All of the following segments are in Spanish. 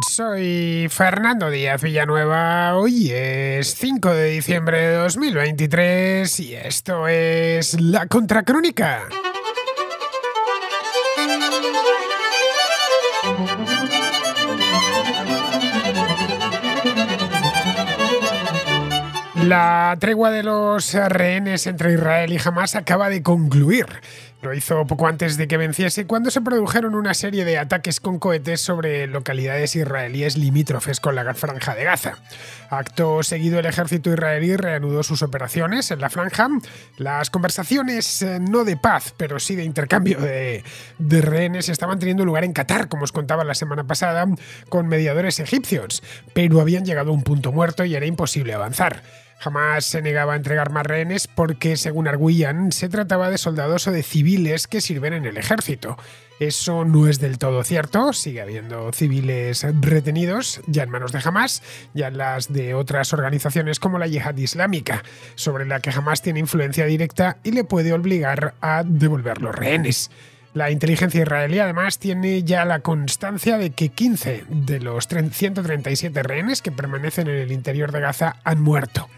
Soy Fernando Díaz Villanueva, hoy es 5 de diciembre de 2023 y esto es La Contracrónica. La tregua de los rehenes entre Israel y Hamas acaba de concluir. Lo hizo poco antes de que venciese cuando se produjeron una serie de ataques con cohetes sobre localidades israelíes limítrofes con la franja de Gaza. Acto seguido el ejército israelí reanudó sus operaciones en la franja. Las conversaciones eh, no de paz, pero sí de intercambio de, rehenes estaban teniendo lugar en Qatar, como os contaba la semana pasada, con mediadores egipcios, pero habían llegado a un punto muerto y era imposible avanzar. Jamás se negaba a entregar más rehenes porque, según arguían, se trataba de soldados o de civiles que sirven en el ejército. Eso no es del todo cierto, sigue habiendo civiles retenidos, ya en manos de Hamas, ya en las de otras organizaciones como la Yihad Islámica, sobre la que Hamas tiene influencia directa y le puede obligar a devolver los rehenes. La inteligencia israelí además tiene ya la constancia de que 15 de los 137 rehenes que permanecen en el interior de Gaza han muerto.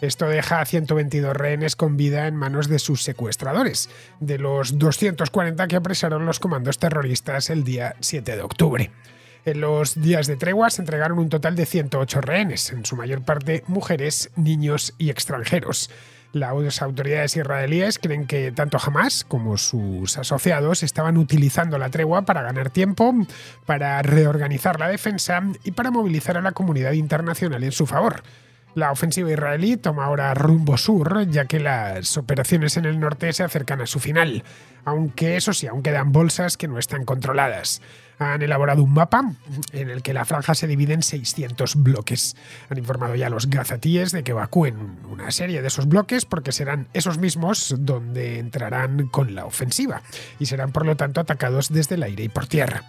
Esto deja a 122 rehenes con vida en manos de sus secuestradores, de los 240 que apresaron los comandos terroristas el día 7 de octubre. En los días de tregua se entregaron un total de 108 rehenes, en su mayor parte mujeres, niños y extranjeros. Las autoridades israelíes creen que tanto Hamas como sus asociados estaban utilizando la tregua para ganar tiempo, para reorganizar la defensa y para movilizar a la comunidad internacional en su favor. La ofensiva israelí toma ahora rumbo sur, ya que las operaciones en el norte se acercan a su final aunque eso sí, aún quedan bolsas que no están controladas. Han elaborado un mapa en el que la franja se divide en 600 bloques. Han informado ya a los gazatíes de que evacúen una serie de esos bloques porque serán esos mismos donde entrarán con la ofensiva y serán por lo tanto atacados desde el aire y por tierra.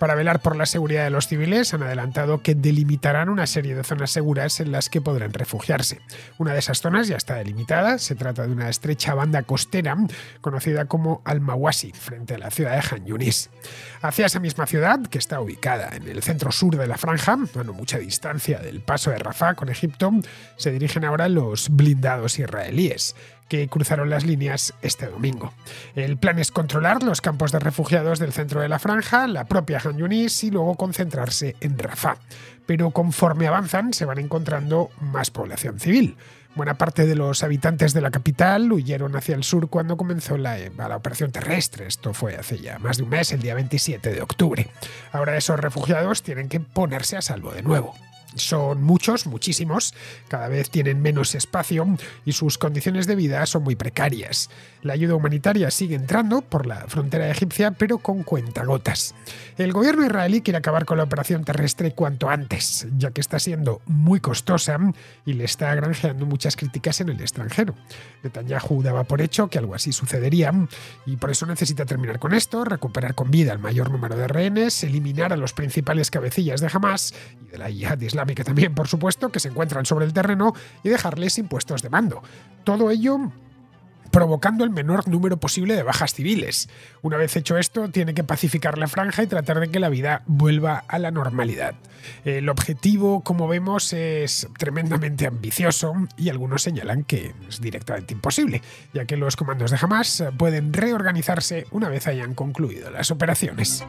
Para velar por la seguridad de los civiles han adelantado que delimitarán una serie de zonas seguras en las que podrán refugiarse. Una de esas zonas ya está delimitada, se trata de una estrecha banda costera conocida como al Mawasi, frente a la ciudad de Han Yunis. Hacia esa misma ciudad, que está ubicada en el centro sur de la franja, a no mucha distancia del paso de Rafah con Egipto, se dirigen ahora los blindados israelíes, que cruzaron las líneas este domingo. El plan es controlar los campos de refugiados del centro de la franja, la propia Han Yunis y luego concentrarse en Rafah. Pero conforme avanzan se van encontrando más población civil. Buena parte de los habitantes de la capital huyeron hacia el sur cuando comenzó la, eh, operación terrestre. Esto fue hace ya más de un mes, el día 27 de octubre. Ahora esos refugiados tienen que ponerse a salvo de nuevo. Son muchos, muchísimos, cada vez tienen menos espacio y sus condiciones de vida son muy precarias. La ayuda humanitaria sigue entrando por la frontera egipcia, pero con cuentagotas. El gobierno israelí quiere acabar con la operación terrestre cuanto antes, ya que está siendo muy costosa y le está granjeando muchas críticas en el extranjero. Netanyahu daba por hecho que algo así sucedería y por eso necesita terminar con esto, recuperar con vida al mayor número de rehenes, eliminar a los principales cabecillas de Hamas y de la yihad islámica y que también, por supuesto, que se encuentran sobre el terreno y dejarles impuestos de mando. Todo ello provocando el menor número posible de bajas civiles. Una vez hecho esto, tiene que pacificar la franja y tratar de que la vida vuelva a la normalidad. El objetivo, como vemos, es tremendamente ambicioso y algunos señalan que es directamente imposible, ya que los comandos de Hamas pueden reorganizarse una vez hayan concluido las operaciones.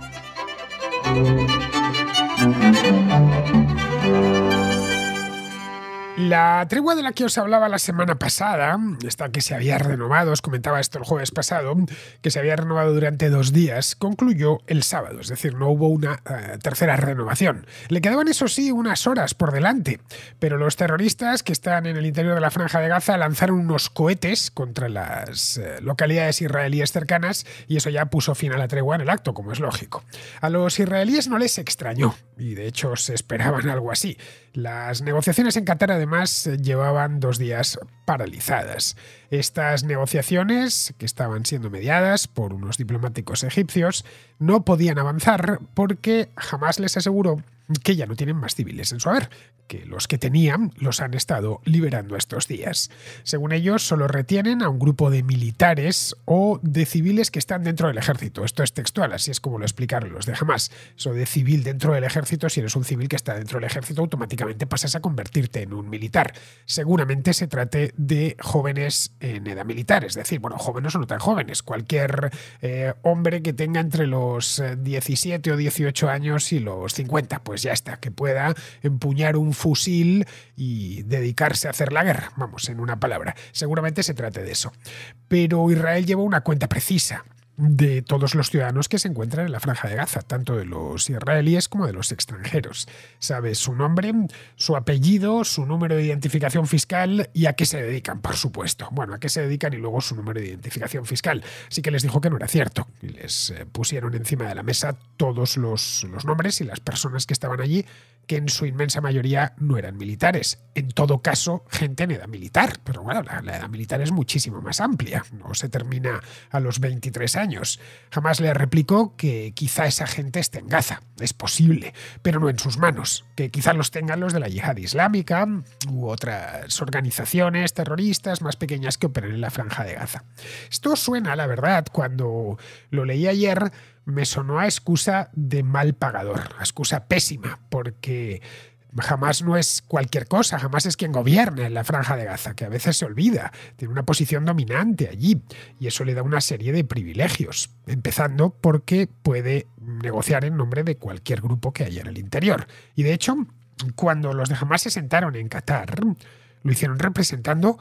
La tregua de la que os hablaba la semana pasada, esta que se había renovado, os comentaba esto el jueves pasado, que se había renovado durante dos días, concluyó el sábado, es decir, no hubo una eh, tercera renovación. Le quedaban, eso sí, unas horas por delante, pero los terroristas que están en el interior de la franja de Gaza lanzaron unos cohetes contra las eh, localidades israelíes cercanas y eso ya puso fin a la tregua en el acto, como es lógico. A los israelíes no les extrañó, y de hecho se esperaban algo así. Las negociaciones en Qatar además eh, llevaban dos días paralizadas. Estas negociaciones, que estaban siendo mediadas por unos diplomáticos egipcios, no podían avanzar porque jamás les aseguró que ya no tienen más civiles en su haber, que los que tenían los han estado liberando estos días. Según ellos, solo retienen a un grupo de militares o de civiles que están dentro del ejército. Esto es textual, así es como lo explicaron los de Hamas. Eso de civil dentro del ejército, si eres un civil que está dentro del ejército, automáticamente pasas a convertirte en un militar. Seguramente se trate de jóvenes en edad militar, es decir, bueno, jóvenes o no tan jóvenes, cualquier eh, hombre que tenga entre los 17 eh, o 18 años y los 50, pues pues ya está, que pueda empuñar un fusil y dedicarse a hacer la guerra, vamos, en una palabra. Seguramente se trate de eso. Pero Israel lleva una cuenta precisa de todos los ciudadanos que se encuentran en la franja de Gaza, tanto de los israelíes como de los extranjeros. Sabe su nombre, su apellido, su número de identificación fiscal y a qué se dedican, por supuesto. Bueno, a qué se dedican y luego su número de identificación fiscal. Así que les dijo que no era cierto. Y les eh, pusieron encima de la mesa todos los, los nombres y las personas que estaban allí que en su inmensa mayoría no eran militares. En todo caso, gente en edad militar, pero bueno, la, edad militar es muchísimo más amplia, no se termina a los 23 años. Jamás le replicó que quizá esa gente esté en Gaza, es posible, pero no en sus manos, que quizá los tengan los de la yihad islámica u otras organizaciones terroristas más pequeñas que operan en la franja de Gaza. Esto suena, la verdad, cuando lo leí ayer, me sonó a excusa de mal pagador, a excusa pésima, porque jamás no es cualquier cosa, jamás es quien gobierna en la franja de Gaza, que a veces se olvida, tiene una posición dominante allí y eso le da una serie de privilegios, empezando porque puede negociar en nombre de cualquier grupo que haya en el interior. Y de hecho, cuando los de Hamas se sentaron en Qatar, lo hicieron representando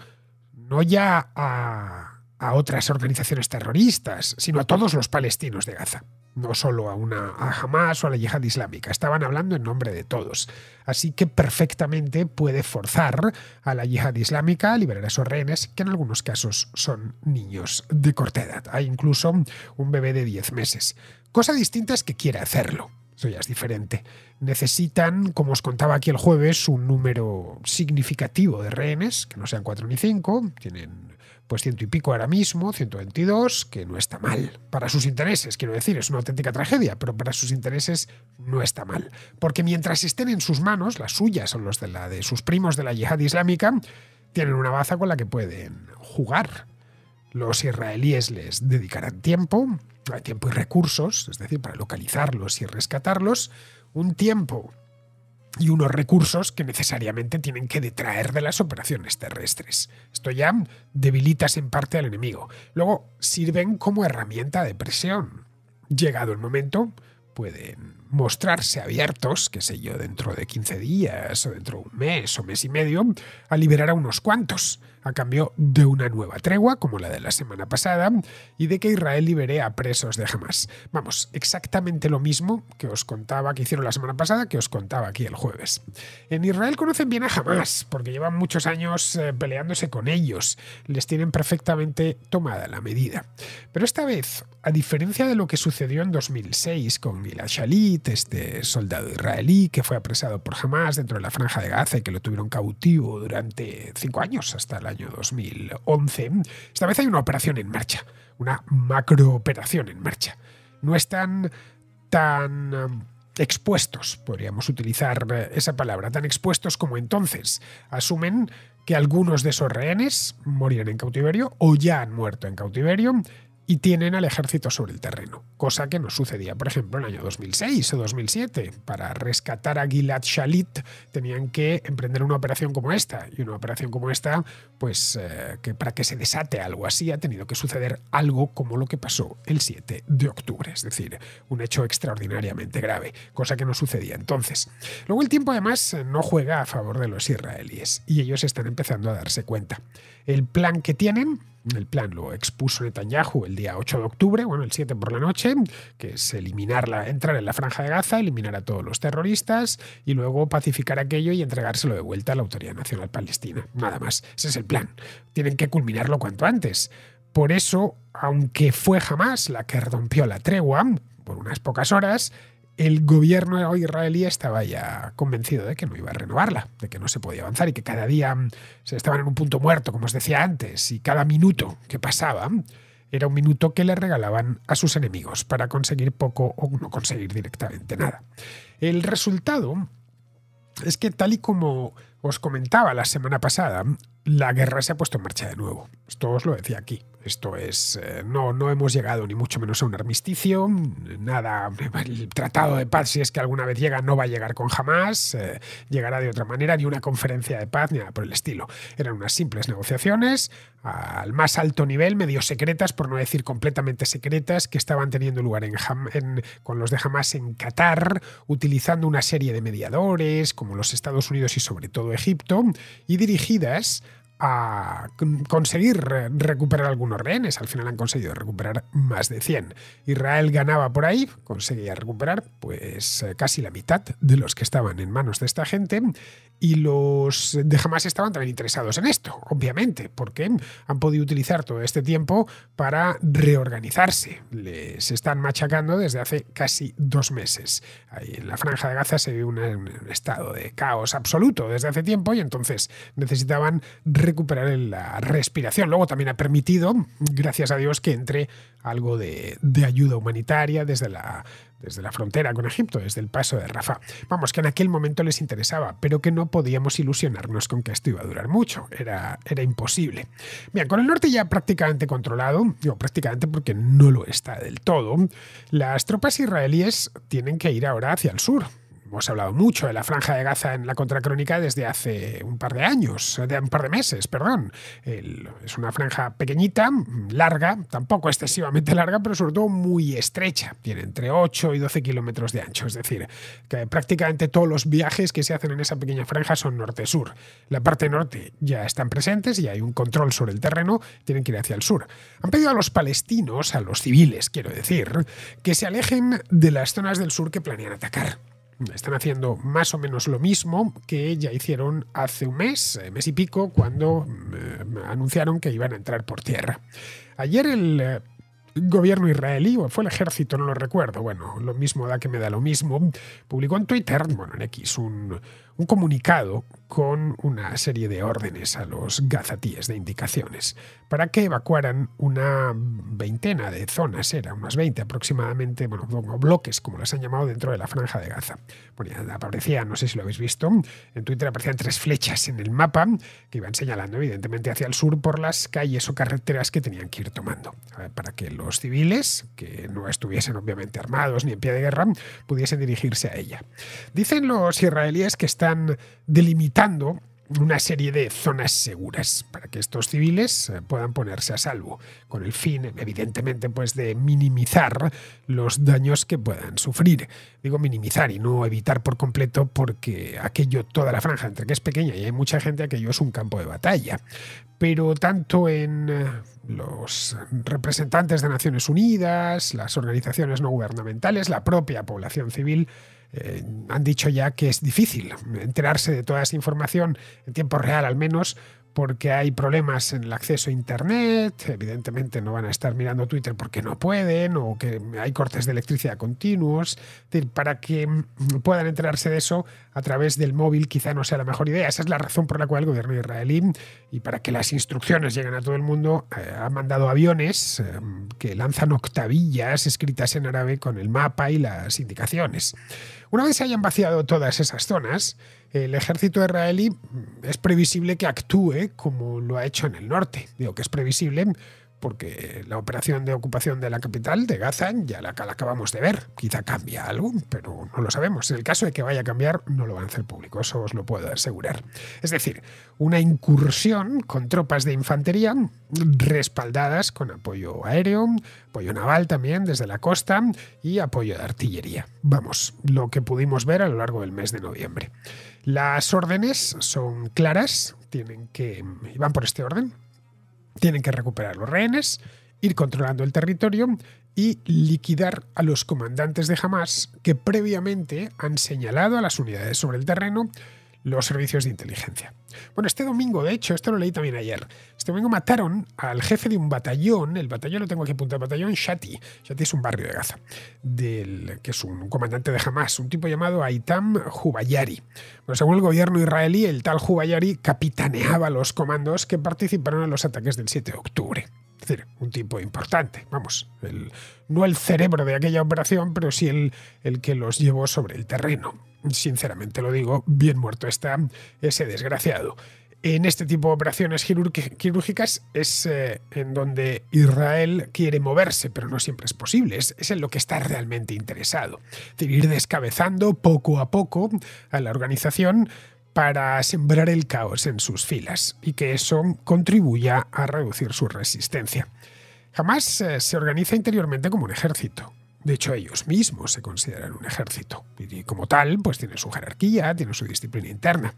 no ya a a otras organizaciones terroristas, sino a todos los palestinos de Gaza, no solo a, una, a Hamas o a la yihad islámica, estaban hablando en nombre de todos. Así que perfectamente puede forzar a la yihad islámica a liberar a esos rehenes, que en algunos casos son niños de corta edad. Hay incluso un bebé de 10 meses. Cosa distinta es que quiera hacerlo. Eso ya es diferente. Necesitan, como os contaba aquí el jueves, un número significativo de rehenes, que no sean cuatro ni cinco, tienen pues ciento y pico ahora mismo, 122, que no está mal. Para sus intereses, quiero decir, es una auténtica tragedia, pero para sus intereses no está mal. Porque mientras estén en sus manos, las suyas son los de la de sus primos de la yihad islámica, tienen una baza con la que pueden jugar. Los israelíes les dedicarán tiempo, tiempo y recursos, es decir, para localizarlos y rescatarlos, un tiempo y unos recursos que necesariamente tienen que detraer de las operaciones terrestres. Esto ya debilitas en parte al enemigo. Luego sirven como herramienta de presión. Llegado el momento, pueden mostrarse abiertos, qué sé yo, dentro de 15 días o dentro de un mes o mes y medio, a liberar a unos cuantos a cambio de una nueva tregua, como la de la semana pasada, y de que Israel libere a presos de Hamas. Vamos, exactamente lo mismo que os contaba que hicieron la semana pasada, que os contaba aquí el jueves. En Israel conocen bien a Hamas, porque llevan muchos años eh, peleándose con ellos, les tienen perfectamente tomada la medida. Pero esta vez, a diferencia de lo que sucedió en 2006 con Gilad Shalit, este soldado israelí que fue apresado por Hamas dentro de la franja de Gaza y que lo tuvieron cautivo durante cinco años hasta la año 2011, esta vez hay una operación en marcha, una macrooperación en marcha. No están tan eh, expuestos, podríamos utilizar eh, esa palabra, tan expuestos como entonces. Asumen que algunos de esos rehenes morían en cautiverio o ya han muerto en cautiverio y tienen al ejército sobre el terreno, cosa que no sucedía, por ejemplo, en el año 2006 o 2007. Para rescatar a Gilad Shalit tenían que emprender una operación como esta, y una operación como esta, pues eh, que para que se desate algo así ha tenido que suceder algo como lo que pasó el 7 de octubre, es decir, un hecho extraordinariamente grave, cosa que no sucedía entonces. Luego el tiempo además no juega a favor de los israelíes, y ellos están empezando a darse cuenta. El plan que tienen el plan lo expuso Netanyahu el día 8 de octubre, bueno, el 7 por la noche, que es entrar en la franja de Gaza, eliminar a todos los terroristas y luego pacificar aquello y entregárselo de vuelta a la Autoridad Nacional Palestina. Nada más, ese es el plan. Tienen que culminarlo cuanto antes. Por eso, aunque fue jamás la que rompió la tregua, por unas pocas horas, el gobierno israelí estaba ya convencido de que no iba a renovarla, de que no se podía avanzar y que cada día mm, se estaban en un punto muerto, como os decía antes, y cada minuto que pasaba era un minuto que le regalaban a sus enemigos para conseguir poco o no conseguir directamente nada. El resultado es que tal y como os comentaba la semana pasada, la guerra se ha puesto en marcha de nuevo. Esto os lo decía aquí. Esto es, eh, no, no hemos llegado ni mucho menos a un armisticio, nada, el tratado de paz, si es que alguna vez llega, no va a llegar con jamás, eh, llegará de otra manera, ni una conferencia de paz, ni nada por el estilo. Eran unas simples negociaciones al más alto nivel, medio secretas, por no decir completamente secretas, que estaban teniendo lugar en, con los de jamás en Qatar, utilizando una serie de mediadores, como los Estados Unidos y sobre todo Egipto, y dirigidas a conseguir recuperar algunos rehenes. Al final han conseguido recuperar más de 100. Israel ganaba por ahí, conseguía recuperar pues eh, casi la mitad de los que estaban en manos de esta gente y los de jamás estaban también interesados en esto, obviamente, porque han podido utilizar todo este tiempo para reorganizarse. Les están machacando desde hace casi dos meses. en la franja de Gaza se ve un, estado de caos absoluto desde hace tiempo y entonces necesitaban recuperar la respiración. Luego también ha permitido, gracias a Dios, que entre algo de ayuda humanitaria desde la desde la frontera con Egipto, desde el paso de Rafa. Vamos, que en aquel momento les interesaba, pero que no podíamos ilusionarnos con que esto iba a durar mucho, era, era imposible. Bien, con el norte ya prácticamente controlado, digo prácticamente porque no lo está del todo, las tropas israelíes tienen que ir ahora hacia el sur, hemos hablado mucho de la franja de Gaza en la contracrónica desde hace un par de años, eh, de un par de meses, perdón. es una franja pequeñita, larga, tampoco excesivamente larga, pero sobre todo muy estrecha. Tiene entre 8 y 12 kilómetros de ancho, es decir, que prácticamente todos los viajes que se hacen en esa pequeña franja son norte-sur. La parte norte ya están presentes y hay un control sobre el terreno, tienen que ir hacia el sur. Han pedido a los palestinos, a los civiles, quiero decir, que se alejen de las zonas del sur que planean atacar están haciendo más o menos lo mismo que ya hicieron hace un mes, eh, mes y pico, cuando mm, eh, anunciaron que iban a entrar por tierra. Ayer el eh, gobierno israelí, o fue el ejército, no lo recuerdo, bueno, lo mismo da que me da lo mismo, publicó en Twitter, bueno, en X, un, un comunicado con una serie de órdenes a los gazatíes de indicaciones para que evacuaran una veintena de zonas, era unas 20 aproximadamente, bueno, bloques como las han llamado dentro de la franja de Gaza. Bueno, ya aparecía, no sé si lo habéis visto, en Twitter aparecían tres flechas en el mapa que iban señalando evidentemente hacia el sur por las calles o carreteras que tenían que ir tomando, para que los civiles, que no estuviesen obviamente armados ni en pie de guerra, pudiesen dirigirse a ella. Dicen los israelíes que están delimitando una serie de zonas seguras para que estos civiles eh, puedan ponerse a salvo, con el fin, evidentemente, pues de minimizar los daños que puedan sufrir. Digo minimizar y no evitar por completo porque aquello, toda la franja, entre que es pequeña y hay mucha gente, aquello es un campo de batalla. Pero tanto en eh, los representantes de Naciones Unidas, las organizaciones no gubernamentales, la propia población civil, eh, han dicho ya que es difícil enterarse de toda esa información en tiempo real al menos, porque hay problemas en el acceso a Internet, evidentemente no van a estar mirando Twitter porque no pueden, o que hay cortes de electricidad continuos. para que puedan enterarse de eso a través del móvil quizá no sea la mejor idea. Esa es la razón por la cual el gobierno israelí, y para que las instrucciones lleguen a todo el mundo, eh, ha mandado aviones eh, que lanzan octavillas escritas en árabe con el mapa y las indicaciones. Una vez se hayan vaciado todas esas zonas, el ejército israelí es previsible que actúe como lo ha hecho en el norte. Digo que es previsible porque la operación de ocupación de la capital de Gaza ya la, acabamos de ver. Quizá cambia algo, pero no lo sabemos. En el caso de que vaya a cambiar, no lo van a hacer público, eso os lo puedo asegurar. Es decir, una incursión con tropas de infantería respaldadas con apoyo aéreo, apoyo naval también desde la costa y apoyo de artillería. Vamos, lo que pudimos ver a lo largo del mes de noviembre. Las órdenes son claras, tienen que van por este orden. Tienen que recuperar los rehenes, ir controlando el territorio y liquidar a los comandantes de Hamas que previamente han señalado a las unidades sobre el terreno los servicios de inteligencia. Bueno, este domingo, de hecho, esto lo leí también ayer, este domingo mataron al jefe de un batallón, el batallón lo tengo aquí apuntado, batallón Shati, Shati es un barrio de Gaza, del, que es un comandante de Hamas, un tipo llamado Aitam Hubayari. Bueno, según el gobierno israelí, el tal Hubayari capitaneaba los comandos que participaron en los ataques del 7 de octubre. Es decir, un tipo importante, vamos, no el cerebro de aquella operación, pero sí el, el que los llevó sobre el terreno sinceramente lo digo, bien muerto está ese desgraciado. En este tipo de operaciones quirúrgicas es eh, en donde Israel quiere moverse, pero no siempre es posible. Es, en lo que está realmente interesado. Es ir descabezando poco a poco a la organización para sembrar el caos en sus filas y que eso contribuya a reducir su resistencia. Jamás eh, se organiza interiormente como un ejército de hecho, ellos mismos se consideran un ejército y como tal, pues tiene su jerarquía, tiene su disciplina interna.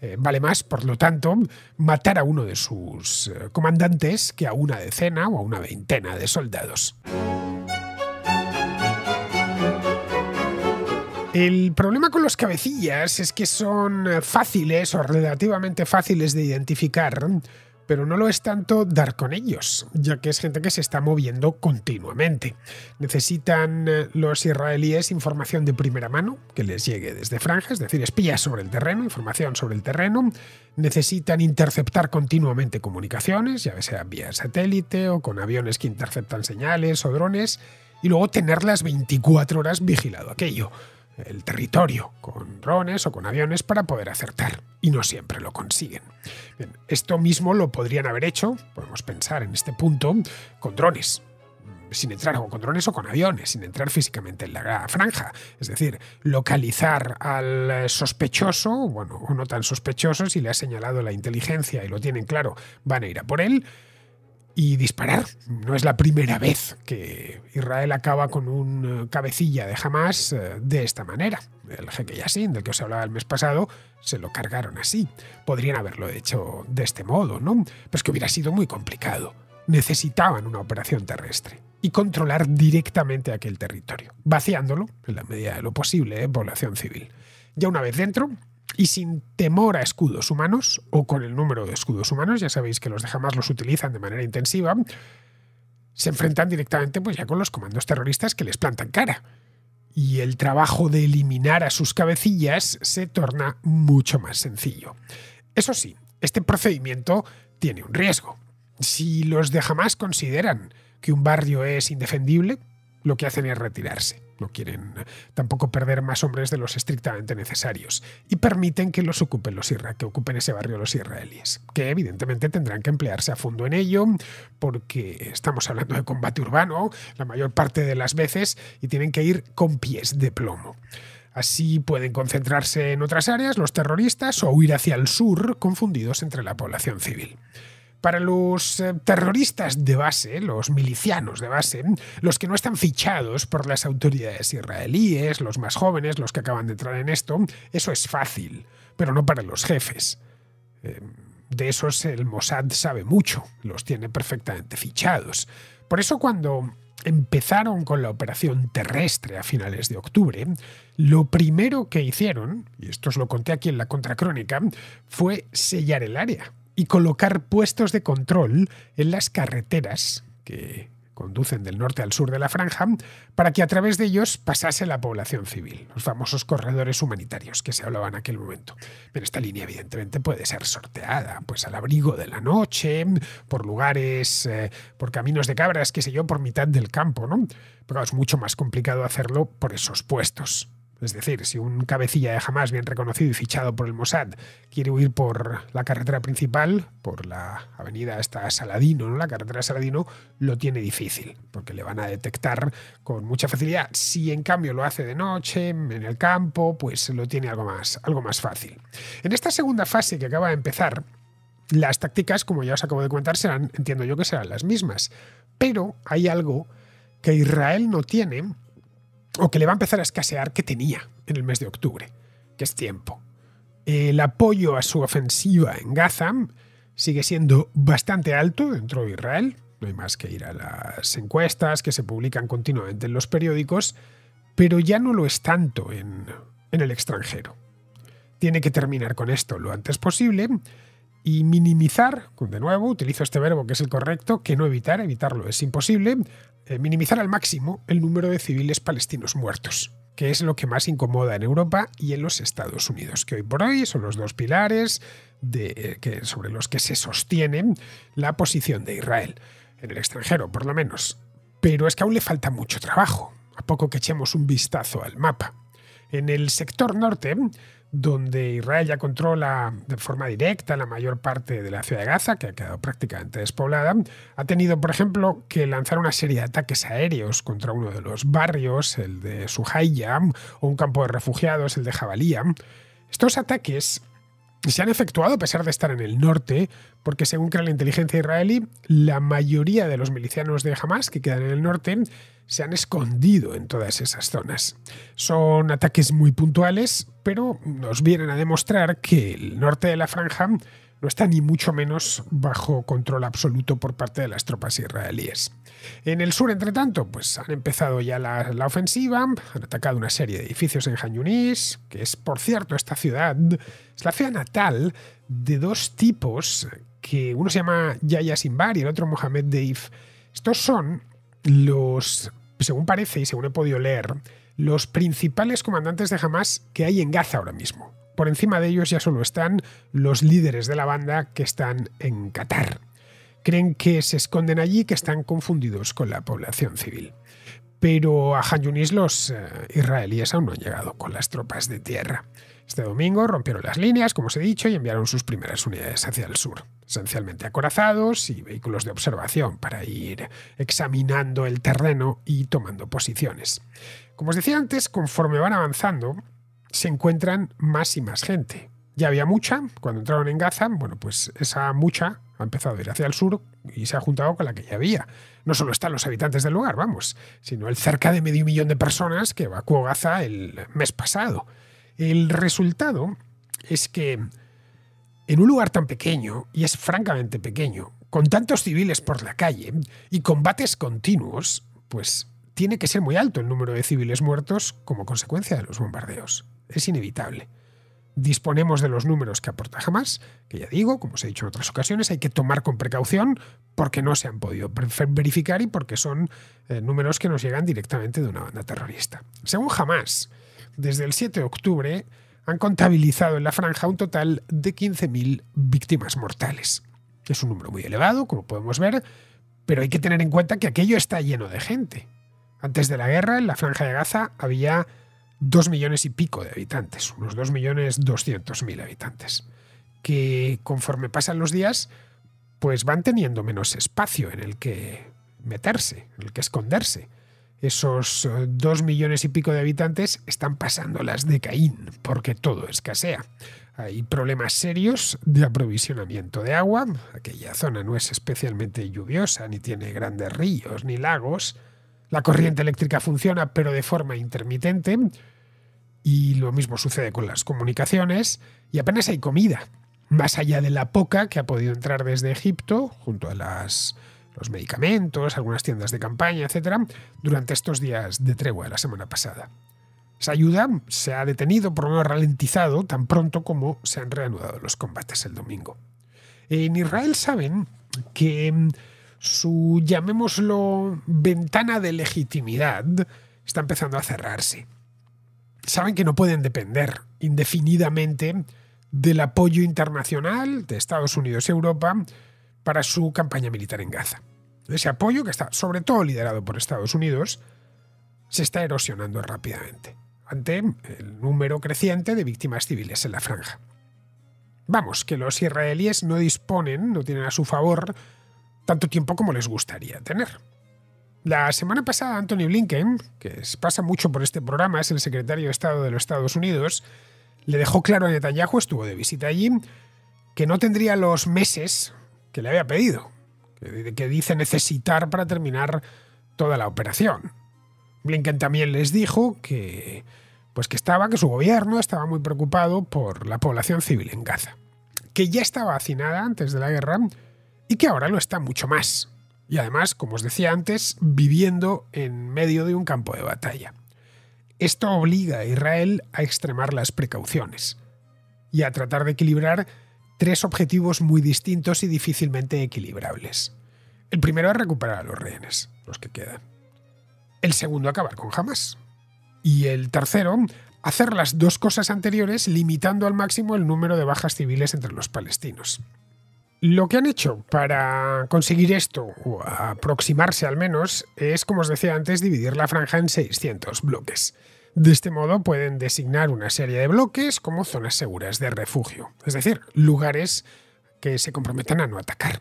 Eh, vale más, por lo tanto, matar a uno de sus eh, comandantes que a una decena o a una veintena de soldados. El problema con los cabecillas es que son eh, fáciles o relativamente fáciles de identificar pero no lo es tanto dar con ellos, ya que es gente que se está moviendo continuamente. Necesitan eh, los israelíes información de primera mano que les llegue desde Franja, es decir, espías sobre el terreno, información sobre el terreno. Necesitan interceptar continuamente comunicaciones, ya sea vía satélite o con aviones que interceptan señales o drones, y luego tenerlas 24 horas vigilado aquello el territorio con drones o con aviones para poder acertar. Y no siempre lo consiguen. esto mismo lo podrían haber hecho, podemos pensar en este punto, con drones sin entrar con drones o con aviones, sin entrar físicamente en la franja. Es decir, localizar al sospechoso, bueno, o no tan sospechoso, si le ha señalado la inteligencia y lo tienen claro, van a ir a por él y disparar. No es la primera vez que Israel acaba con un eh, cabecilla de Hamas eh, de esta manera. El jeque Yassin, del que os hablaba el mes pasado, se lo cargaron así. Podrían haberlo hecho de este modo, ¿no? Pero es que hubiera sido muy complicado. Necesitaban una operación terrestre y controlar directamente aquel territorio, vaciándolo, en la medida de lo posible, ¿eh? población civil. Ya una vez dentro, y sin temor a escudos humanos o con el número de escudos humanos, ya sabéis que los de Hamas los utilizan de manera intensiva, se enfrentan directamente pues ya con los comandos terroristas que les plantan cara. Y el trabajo de eliminar a sus cabecillas se torna mucho más sencillo. Eso sí, este procedimiento tiene un riesgo. Si los de Hamas consideran que un barrio es indefendible, lo que hacen es retirarse. No quieren tampoco perder más hombres de los estrictamente necesarios y permiten que los ocupen los que ocupen ese barrio los israelíes, que evidentemente tendrán que emplearse a fondo en ello porque estamos hablando de combate urbano la mayor parte de las veces y tienen que ir con pies de plomo. Así pueden concentrarse en otras áreas los terroristas o huir hacia el sur confundidos entre la población civil. Para los eh, terroristas de base, los milicianos de base, los que no están fichados por las autoridades israelíes, los más jóvenes, los que acaban de entrar en esto, eso es fácil, pero no para los jefes. Em, de esos el Mossad sabe mucho, los tiene perfectamente fichados. Por eso cuando empezaron con la operación terrestre a finales de octubre, lo primero que hicieron, y esto os lo conté aquí en la contracrónica, fue sellar el área y colocar puestos de control en las carreteras que conducen del norte al sur de la franja para que a través de ellos pasase la población civil, los famosos corredores humanitarios que se hablaban en aquel momento. Pero esta línea evidentemente puede ser sorteada, pues al abrigo de la noche, por lugares, eh, por caminos de cabras, qué sé yo, por mitad del campo, ¿no? Pero es mucho más complicado hacerlo por esos puestos. Es decir, si un cabecilla de Hamas bien reconocido y fichado por el Mossad quiere huir por la carretera principal, por la avenida hasta Saladino, ¿no? la carretera Saladino, lo tiene difícil, porque le van a detectar con mucha facilidad. Si en cambio lo hace de noche, en el campo, pues lo tiene algo más, algo más fácil. En esta segunda fase que acaba de empezar, las tácticas, como ya os acabo de contar, serán, entiendo yo que serán las mismas, pero hay algo que Israel no tiene o que le va a empezar a escasear que tenía en el mes de octubre, que es tiempo. El apoyo a su ofensiva en Gaza sigue siendo bastante alto dentro de Israel, no hay más que ir a las encuestas que se publican continuamente en los periódicos, pero ya no lo es tanto en, en el extranjero. Tiene que terminar con esto lo antes posible y minimizar, de nuevo, utilizo este verbo que es el correcto, que no evitar, evitarlo es imposible, eh, minimizar al máximo el número de civiles palestinos muertos, que es lo que más incomoda en Europa y en los Estados Unidos, que hoy por hoy son los dos pilares eh, sobre los que se sostiene la posición de Israel, en el extranjero por lo menos. Pero es que aún le falta mucho trabajo, a poco que echemos un vistazo al mapa. En el sector norte, donde Israel ya controla de forma directa la mayor parte de la ciudad de Gaza, que ha quedado prácticamente despoblada, ha tenido, por ejemplo, que lanzar una serie de ataques aéreos contra uno de los barrios, el de Suhayyam, o un campo de refugiados, el de Jabalía. Estos ataques se han efectuado a pesar de estar en el norte, porque según cree la inteligencia israelí, la mayoría de los milicianos de Hamas que quedan en el norte se han escondido en todas esas zonas. Son ataques muy puntuales, pero nos vienen a demostrar que el norte de la franja no está ni mucho menos bajo control absoluto por parte de las tropas israelíes. En el sur, entre tanto, pues han empezado ya la, ofensiva, han atacado una serie de edificios en Jayunis, que es, por cierto, esta ciudad, es la ciudad natal de dos tipos, que uno se llama Yahya Simbar y el otro Mohamed Deif. Estos son los, según parece y según he podido leer, los principales comandantes de Hamas que hay en Gaza ahora mismo por encima de ellos ya solo están los líderes de la banda que están en Qatar. Creen que se esconden allí, que están confundidos con la población civil. Pero a Han Yunis los eh, israelíes aún no han llegado con las tropas de tierra. Este domingo rompieron las líneas, como os he dicho, y enviaron sus primeras unidades hacia el sur, esencialmente acorazados y vehículos de observación para ir examinando el terreno y tomando posiciones. Como os decía antes, conforme van avanzando, se encuentran más y más gente. Ya había mucha, cuando entraron en Gaza, bueno, pues esa mucha ha empezado a ir hacia el sur y se ha juntado con la que ya había. No solo están los habitantes del lugar, vamos, sino el cerca de medio millón de personas que evacuó Gaza el mes pasado. El resultado es que en un lugar tan pequeño, y es francamente pequeño, con tantos civiles por la calle y combates continuos, pues tiene que ser muy alto el número de civiles muertos como consecuencia de los bombardeos es inevitable. Disponemos de los números que aporta jamás, que ya digo, como os he dicho en otras ocasiones, hay que tomar con precaución porque no se han podido verificar y porque son eh, números que nos llegan directamente de una banda terrorista. Según jamás, desde el 7 de octubre han contabilizado en la franja un total de 15.000 víctimas mortales. Es un número muy elevado, como podemos ver, pero hay que tener en cuenta que aquello está lleno de gente. Antes de la guerra, en la franja de Gaza había dos millones y pico de habitantes, unos dos millones doscientos mil habitantes, que conforme pasan los días, pues van teniendo menos espacio en el que meterse, en el que esconderse. Esos eh, dos millones y pico de habitantes están pasando las de Caín, porque todo escasea. Hay problemas serios de aprovisionamiento de agua, aquella zona no es especialmente lluviosa, ni tiene grandes ríos ni lagos, la corriente eléctrica funciona pero de forma intermitente y lo mismo sucede con las comunicaciones y apenas hay comida, más allá de la poca que ha podido entrar desde Egipto junto a las los medicamentos, algunas tiendas de campaña, etc., durante estos días de tregua de la semana pasada. Esa ayuda se ha detenido, por lo menos ralentizado, tan pronto como se han reanudado los combates el domingo. En Israel saben que su, llamémoslo, ventana de legitimidad está empezando a cerrarse. Saben que no pueden depender indefinidamente del apoyo internacional de Estados Unidos y Europa para su campaña militar en Gaza. Ese apoyo, que está sobre todo liderado por Estados Unidos, se está erosionando rápidamente ante el número creciente de víctimas civiles en la franja. Vamos, que los israelíes no disponen, no tienen a su favor tanto tiempo como les gustaría tener. La semana pasada, Anthony Blinken, que pasa mucho por este programa, es el secretario de Estado de los Estados Unidos, le dejó claro a Netanyahu, estuvo de visita allí, que no tendría los meses que le había pedido, que dice necesitar para terminar toda la operación. Blinken también les dijo que, pues que estaba, que su gobierno estaba muy preocupado por la población civil en Gaza, que ya estaba hacinada antes de la guerra y que ahora lo está mucho más. Y además, como os decía antes, viviendo en medio de un campo de batalla. Esto obliga a Israel a extremar las precauciones y a tratar de equilibrar tres objetivos muy distintos y difícilmente equilibrables. El primero es recuperar a los rehenes, los que quedan. El segundo, acabar con Hamas. Y el tercero, hacer las dos cosas anteriores limitando al máximo el número de bajas civiles entre los palestinos. Lo que han hecho para conseguir esto, o aproximarse al menos, es, como os decía antes, dividir la franja en 600 bloques. De este modo pueden designar una serie de bloques como zonas seguras de refugio, es decir, lugares que se comprometan a no atacar.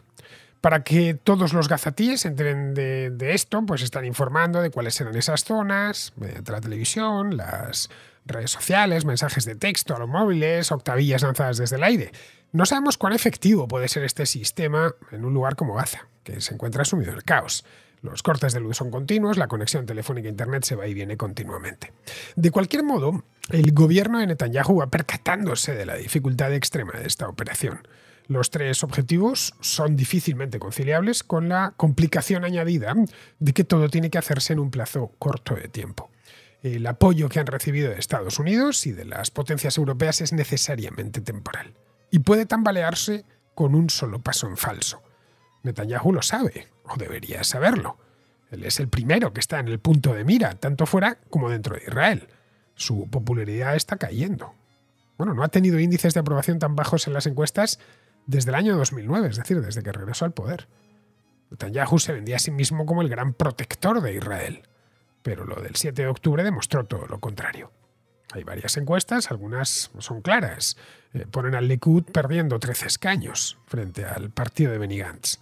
Para que todos los gazatíes entren de, de esto, pues están informando de cuáles serán esas zonas, mediante la televisión, las redes sociales, mensajes de texto a los móviles, octavillas lanzadas desde el aire. No sabemos cuán efectivo puede ser este sistema en un lugar como Gaza, que se encuentra sumido en el caos. Los cortes de luz son continuos, la conexión telefónica a e Internet se va y viene continuamente. De cualquier modo, el gobierno de Netanyahu va percatándose de la dificultad extrema de esta operación. Los tres objetivos son difícilmente conciliables con la complicación añadida de que todo tiene que hacerse en un plazo corto de tiempo el apoyo que han recibido de Estados Unidos y de las potencias europeas es necesariamente temporal y puede tambalearse con un solo paso en falso. Netanyahu lo sabe, o debería saberlo. Él es el primero que está en el punto de mira, tanto fuera como dentro de Israel. Su popularidad está cayendo. Bueno, no ha tenido índices de aprobación tan bajos en las encuestas desde el año 2009, es decir, desde que regresó al poder. Netanyahu se vendía a sí mismo como el gran protector de Israel pero lo del 7 de octubre demostró todo lo contrario. Hay varias encuestas, algunas son claras. Eh, ponen al Likud perdiendo 13 escaños frente al partido de Benny Gantz.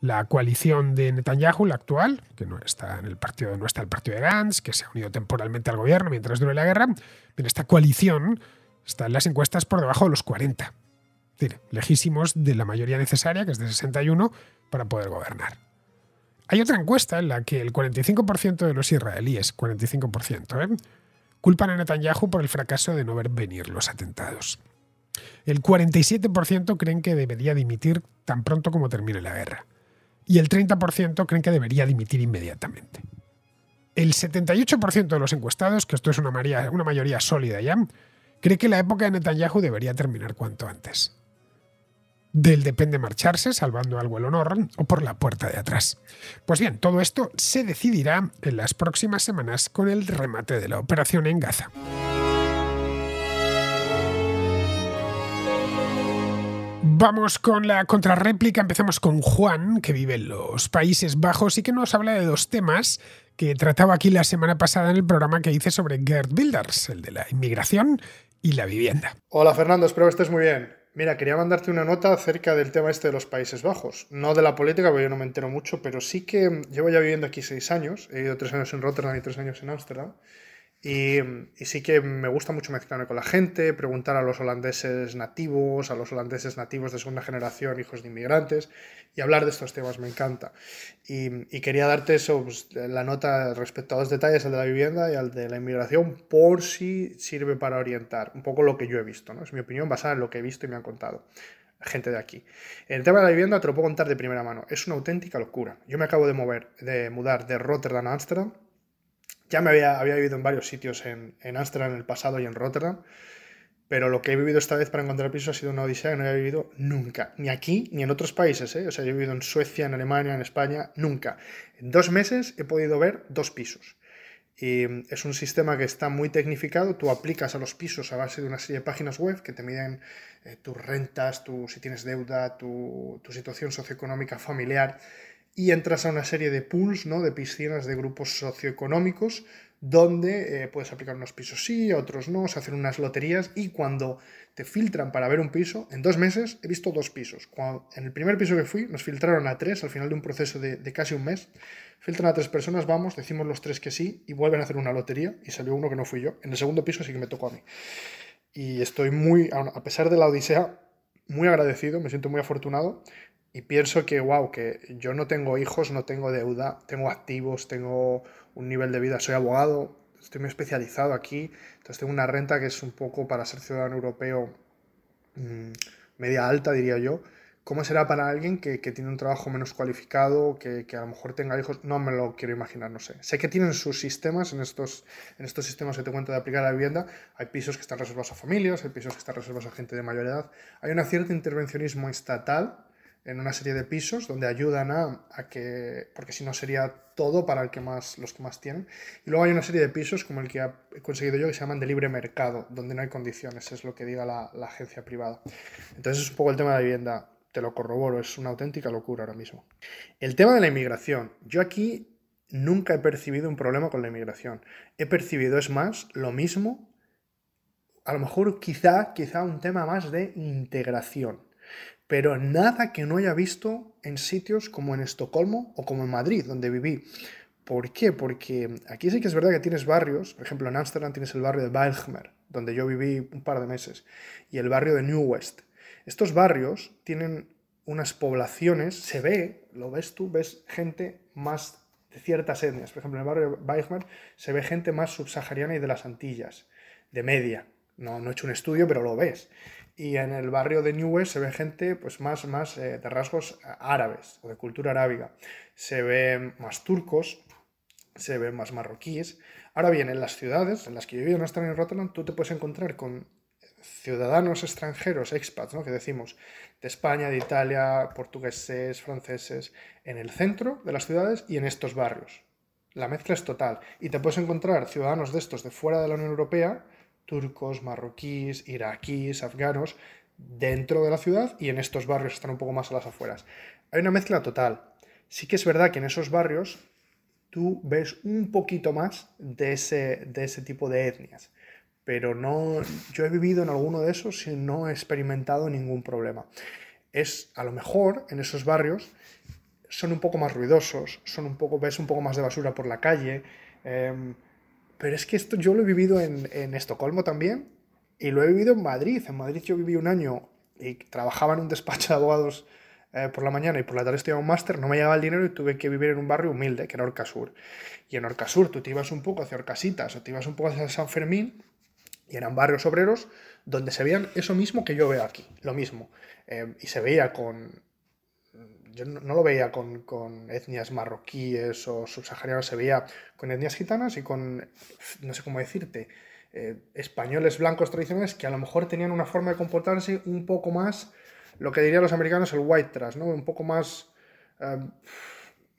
La coalición de Netanyahu, la actual, que no está en el partido, no está el partido de Gantz, que se ha unido temporalmente al gobierno mientras dure la guerra, en esta coalición está en las encuestas por debajo de los 40. Es lejísimos de la mayoría necesaria, que es de 61, para poder gobernar. Hay otra encuesta en la que el 45% de los israelíes, 45%, ¿eh? culpan a Netanyahu por el fracaso de no ver venir los atentados. El 47% creen que debería dimitir tan pronto como termine la guerra. Y el 30% creen que debería dimitir inmediatamente. El 78% de los encuestados, que esto es una mayoría, una mayoría sólida ya, cree que la época de Netanyahu debería terminar cuanto antes del depende marcharse, salvando algo el honor, o por la puerta de atrás. Pues bien, todo esto se decidirá en las próximas semanas con el remate de la operación en Gaza. Vamos con la contrarréplica, empezamos con Juan, que vive en los Países Bajos y que nos habla de dos temas que trataba aquí la semana pasada en el programa que hice sobre Gerd Builders, el de la inmigración y la vivienda. Hola Fernando, espero que estés muy bien. Mira, quería mandarte una nota acerca del tema este de los Países Bajos. No de la política, porque yo no me entero mucho, pero sí que llevo ya viviendo aquí seis años. He ido tres años en Rotterdam y tres años en Ámsterdam. Y, sí que me gusta mucho mezclarme con la gente, preguntar a los holandeses nativos, a los holandeses nativos de segunda generación, hijos de inmigrantes, y hablar de estos temas me encanta. Y, quería darte eso, pues, la nota respecto a dos detalles, al de la vivienda y al de la inmigración, por si sirve para orientar un poco lo que yo he visto, ¿no? Es mi opinión basada en lo que he visto y me han contado gente de aquí. El tema de la vivienda te lo puedo contar de primera mano, es una auténtica locura. Yo me acabo de mover, de mudar de Rotterdam a Amsterdam ya me había, había vivido en varios sitios, en, en Amsterdam en el pasado y en Rotterdam, pero lo que he vivido esta vez para encontrar piso ha sido una odisea que no había vivido nunca, ni aquí ni en otros países. ¿eh? O sea, he vivido en Suecia, en Alemania, en España, nunca. En dos meses he podido ver dos pisos. Y mm, es un sistema que está muy tecnificado. Tú aplicas a los pisos a base de una serie de páginas web que te miden eh, tus rentas, tu, si tienes deuda, tu, tu situación socioeconómica familiar y entras a una serie de pools, ¿no? de piscinas de grupos socioeconómicos, donde eh, puedes aplicar unos pisos sí, otros no, se hacen unas loterías y cuando te filtran para ver un piso, en dos meses he visto dos pisos. en el primer piso que fui nos filtraron a tres al final de un proceso de, de casi un mes. Filtran a tres personas, vamos, decimos los tres que sí y vuelven a hacer una lotería y salió uno que no fui yo. En el segundo piso sí que me tocó a mí. Y estoy muy, a pesar de la odisea, muy agradecido, me siento muy afortunado y pienso que, wow, que yo no tengo hijos, no tengo deuda, tengo activos, tengo un nivel de vida, soy abogado, estoy muy especializado aquí, entonces tengo una renta que es un poco para ser ciudadano europeo mm, media alta, diría yo. ¿Cómo será para alguien que, tiene un trabajo menos cualificado, que, que, a lo mejor tenga hijos? No me lo quiero imaginar, no sé. Sé que tienen sus sistemas, en estos, en estos sistemas que te cuento de aplicar a la vivienda, hay pisos que están reservados a familias, hay pisos que están reservados a gente de mayor edad. Hay un cierto intervencionismo estatal en una serie de pisos donde ayudan a, que, porque si no sería todo para el que más, los que más tienen. Y luego hay una serie de pisos como el que he conseguido yo que se llaman de libre mercado, donde no hay condiciones, es lo que diga la, agencia privada. Entonces es un poco el tema de la vivienda, te lo corroboro, es una auténtica locura ahora mismo. El tema de la inmigración, yo aquí nunca he percibido un problema con la inmigración, he percibido es más lo mismo, a lo mejor quizá, quizá un tema más de integración pero nada que no haya visto en sitios como en Estocolmo o como en Madrid, donde viví. ¿Por qué? Porque aquí sí que es verdad que tienes barrios, por ejemplo en Ámsterdam tienes el barrio de Bijlmer, donde yo viví un par de meses, y el barrio de New West. Estos barrios tienen unas poblaciones, se ve, lo ves tú, ves gente más de ciertas etnias. Por ejemplo, en el barrio de Bijlmer se ve gente más subsahariana y de las Antillas, de media. No, no he hecho un estudio, pero lo ves y en el barrio de New West se ve gente pues más, más eh, de rasgos árabes o de cultura arábiga. Se ven más turcos, se ven más marroquíes. Ahora bien, en las ciudades en las que yo he en están Rotterdam, tú te puedes encontrar con ciudadanos extranjeros, expats, ¿no? que decimos, de España, de Italia, portugueses, franceses, en el centro de las ciudades y en estos barrios. La mezcla es total. Y te puedes encontrar ciudadanos de estos de fuera de la Unión Europea turcos, marroquíes, iraquíes, afganos, dentro de la ciudad y en estos barrios están un poco más a las afueras. Hay una mezcla total. Sí que es verdad que en esos barrios tú ves un poquito más de ese, de ese tipo de etnias, pero no, yo he vivido en alguno de esos y no he experimentado ningún problema. Es a lo mejor en esos barrios son un poco más ruidosos, son un poco, ves un poco más de basura por la calle, em, pero es que esto yo lo he vivido en, Estocolmo también y lo he vivido en Madrid. En Madrid yo viví un año y trabajaba en un despacho de abogados eh, por la mañana y por la tarde estudiaba un máster, no me llegaba el dinero y tuve que vivir en un barrio humilde, que era Orcasur. Y en Orcasur tú te ibas un poco hacia Orcasitas o te ibas un poco hacia San Fermín y eran barrios obreros donde se veían eso mismo que yo veo aquí, lo mismo. Eh, y se veía con yo no lo veía con, etnias marroquíes o subsaharianas, se veía con etnias gitanas y con, no sé cómo decirte, eh, españoles blancos tradicionales que a lo mejor tenían una forma de comportarse un poco más, lo que dirían los americanos, el white trash, ¿no? Un poco más... Em,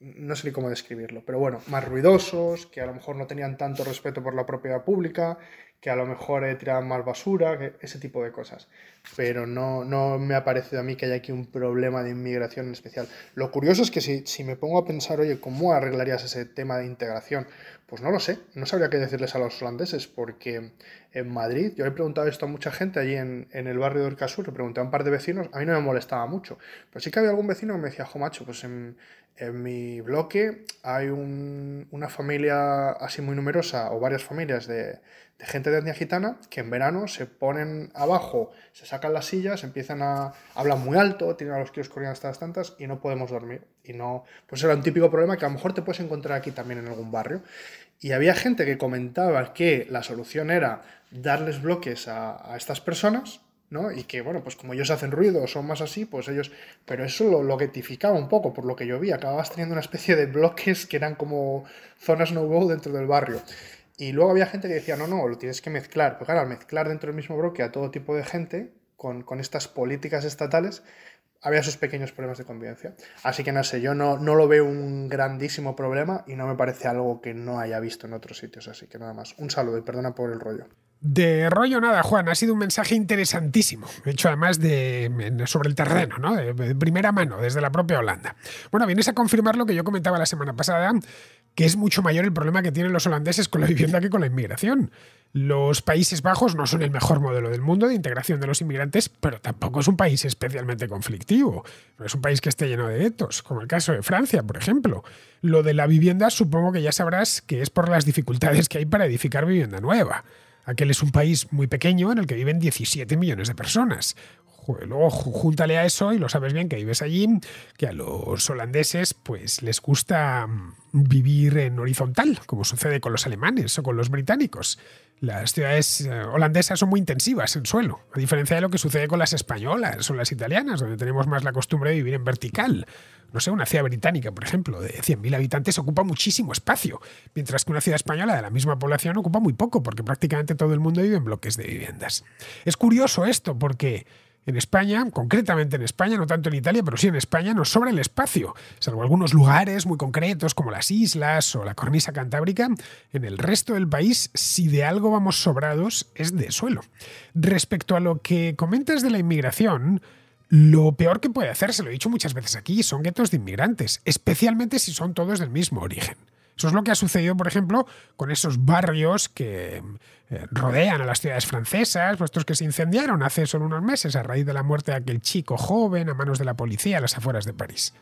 no sé ni cómo describirlo, pero bueno, más ruidosos, que a lo mejor no tenían tanto respeto por la propiedad pública, que a lo mejor he tirado más basura, ese tipo de cosas. Pero no, no me ha parecido a mí que haya aquí un problema de inmigración en especial. Lo curioso es que si, me pongo a pensar, oye, ¿cómo arreglarías ese tema de integración? Pues no lo sé, no sabría qué decirles a los holandeses, porque en Madrid, yo he preguntado esto a mucha gente allí en, el barrio del Casur, le pregunté a un par de vecinos, a mí no me molestaba mucho, pero sí que había algún vecino que me decía, jo macho, pues en, en mi bloque hay una familia así muy numerosa o varias familias de, gente de etnia gitana que en verano se ponen abajo, se sacan las sillas, empiezan a hablar muy alto, tienen a los tíos corriendo hasta las tantas y no podemos dormir. Y no, pues era un típico problema que a lo mejor te puedes encontrar aquí también en algún barrio. Y había gente que comentaba que la solución era darles bloques a estas personas y que, bueno, pues como ellos hacen ruido, o son más así, pues ellos... Pero eso lo, lo getificaba un poco, por lo que yo vi. Acababas teniendo una especie de bloques que eran como zonas no-go dentro del barrio. Y luego había gente que decía, no, no, lo tienes que mezclar. Pues claro, al mezclar dentro del mismo bloque a todo tipo de gente, con, estas políticas estatales, había esos pequeños problemas de convivencia. Así que no sé, yo no, no lo veo un grandísimo problema y no me parece algo que no haya visto en otros sitios. Así que nada más. Un saludo y perdona por el rollo. De rollo nada, Juan, ha sido un mensaje interesantísimo, hecho además sobre el terreno, ¿no? de, primera mano, desde la propia Holanda. Bueno, vienes a confirmar lo que yo comentaba la semana pasada, que es mucho mayor el problema que tienen los holandeses con la vivienda que con la inmigración. Los Países Bajos no son el mejor modelo del mundo de integración de los inmigrantes, pero tampoco es un país especialmente conflictivo. No es un país que esté lleno de etos, como el caso de Francia, por ejemplo. Lo de la vivienda supongo que ya sabrás que es por las dificultades que hay para edificar vivienda nueva. Aquel es un país muy pequeño en el que viven 17 millones de personas. Luego júntale a eso y lo sabes bien que vives allí, que a los holandeses pues les gusta mm, vivir en horizontal, como sucede con los alemanes o con los británicos. Las ciudades eh, holandesas son muy intensivas en suelo, a diferencia de lo que sucede con las españolas o las italianas, donde tenemos más la costumbre de vivir en vertical. No sé, una ciudad británica, por ejemplo, de 100.000 habitantes ocupa muchísimo espacio, mientras que una ciudad española de la misma población ocupa muy poco, porque prácticamente todo el mundo vive en bloques de viviendas. Es curioso esto, porque en España, concretamente en España, no tanto en Italia, pero sí en España, nos sobra el espacio. Salvo algunos lugares muy concretos como las islas o la cornisa cantábrica, en el resto del país, si de algo vamos sobrados, es de suelo. Respecto a lo que comentas de la inmigración, lo peor que puede hacer, se lo he dicho muchas veces aquí, son guetos de inmigrantes, especialmente si son todos del mismo origen. Eso es lo que ha sucedido, por ejemplo, con esos barrios que eh, rodean a las ciudades francesas, pues estos que se incendiaron hace solo unos meses a raíz de la muerte de aquel chico joven a manos de la policía a las afueras de París.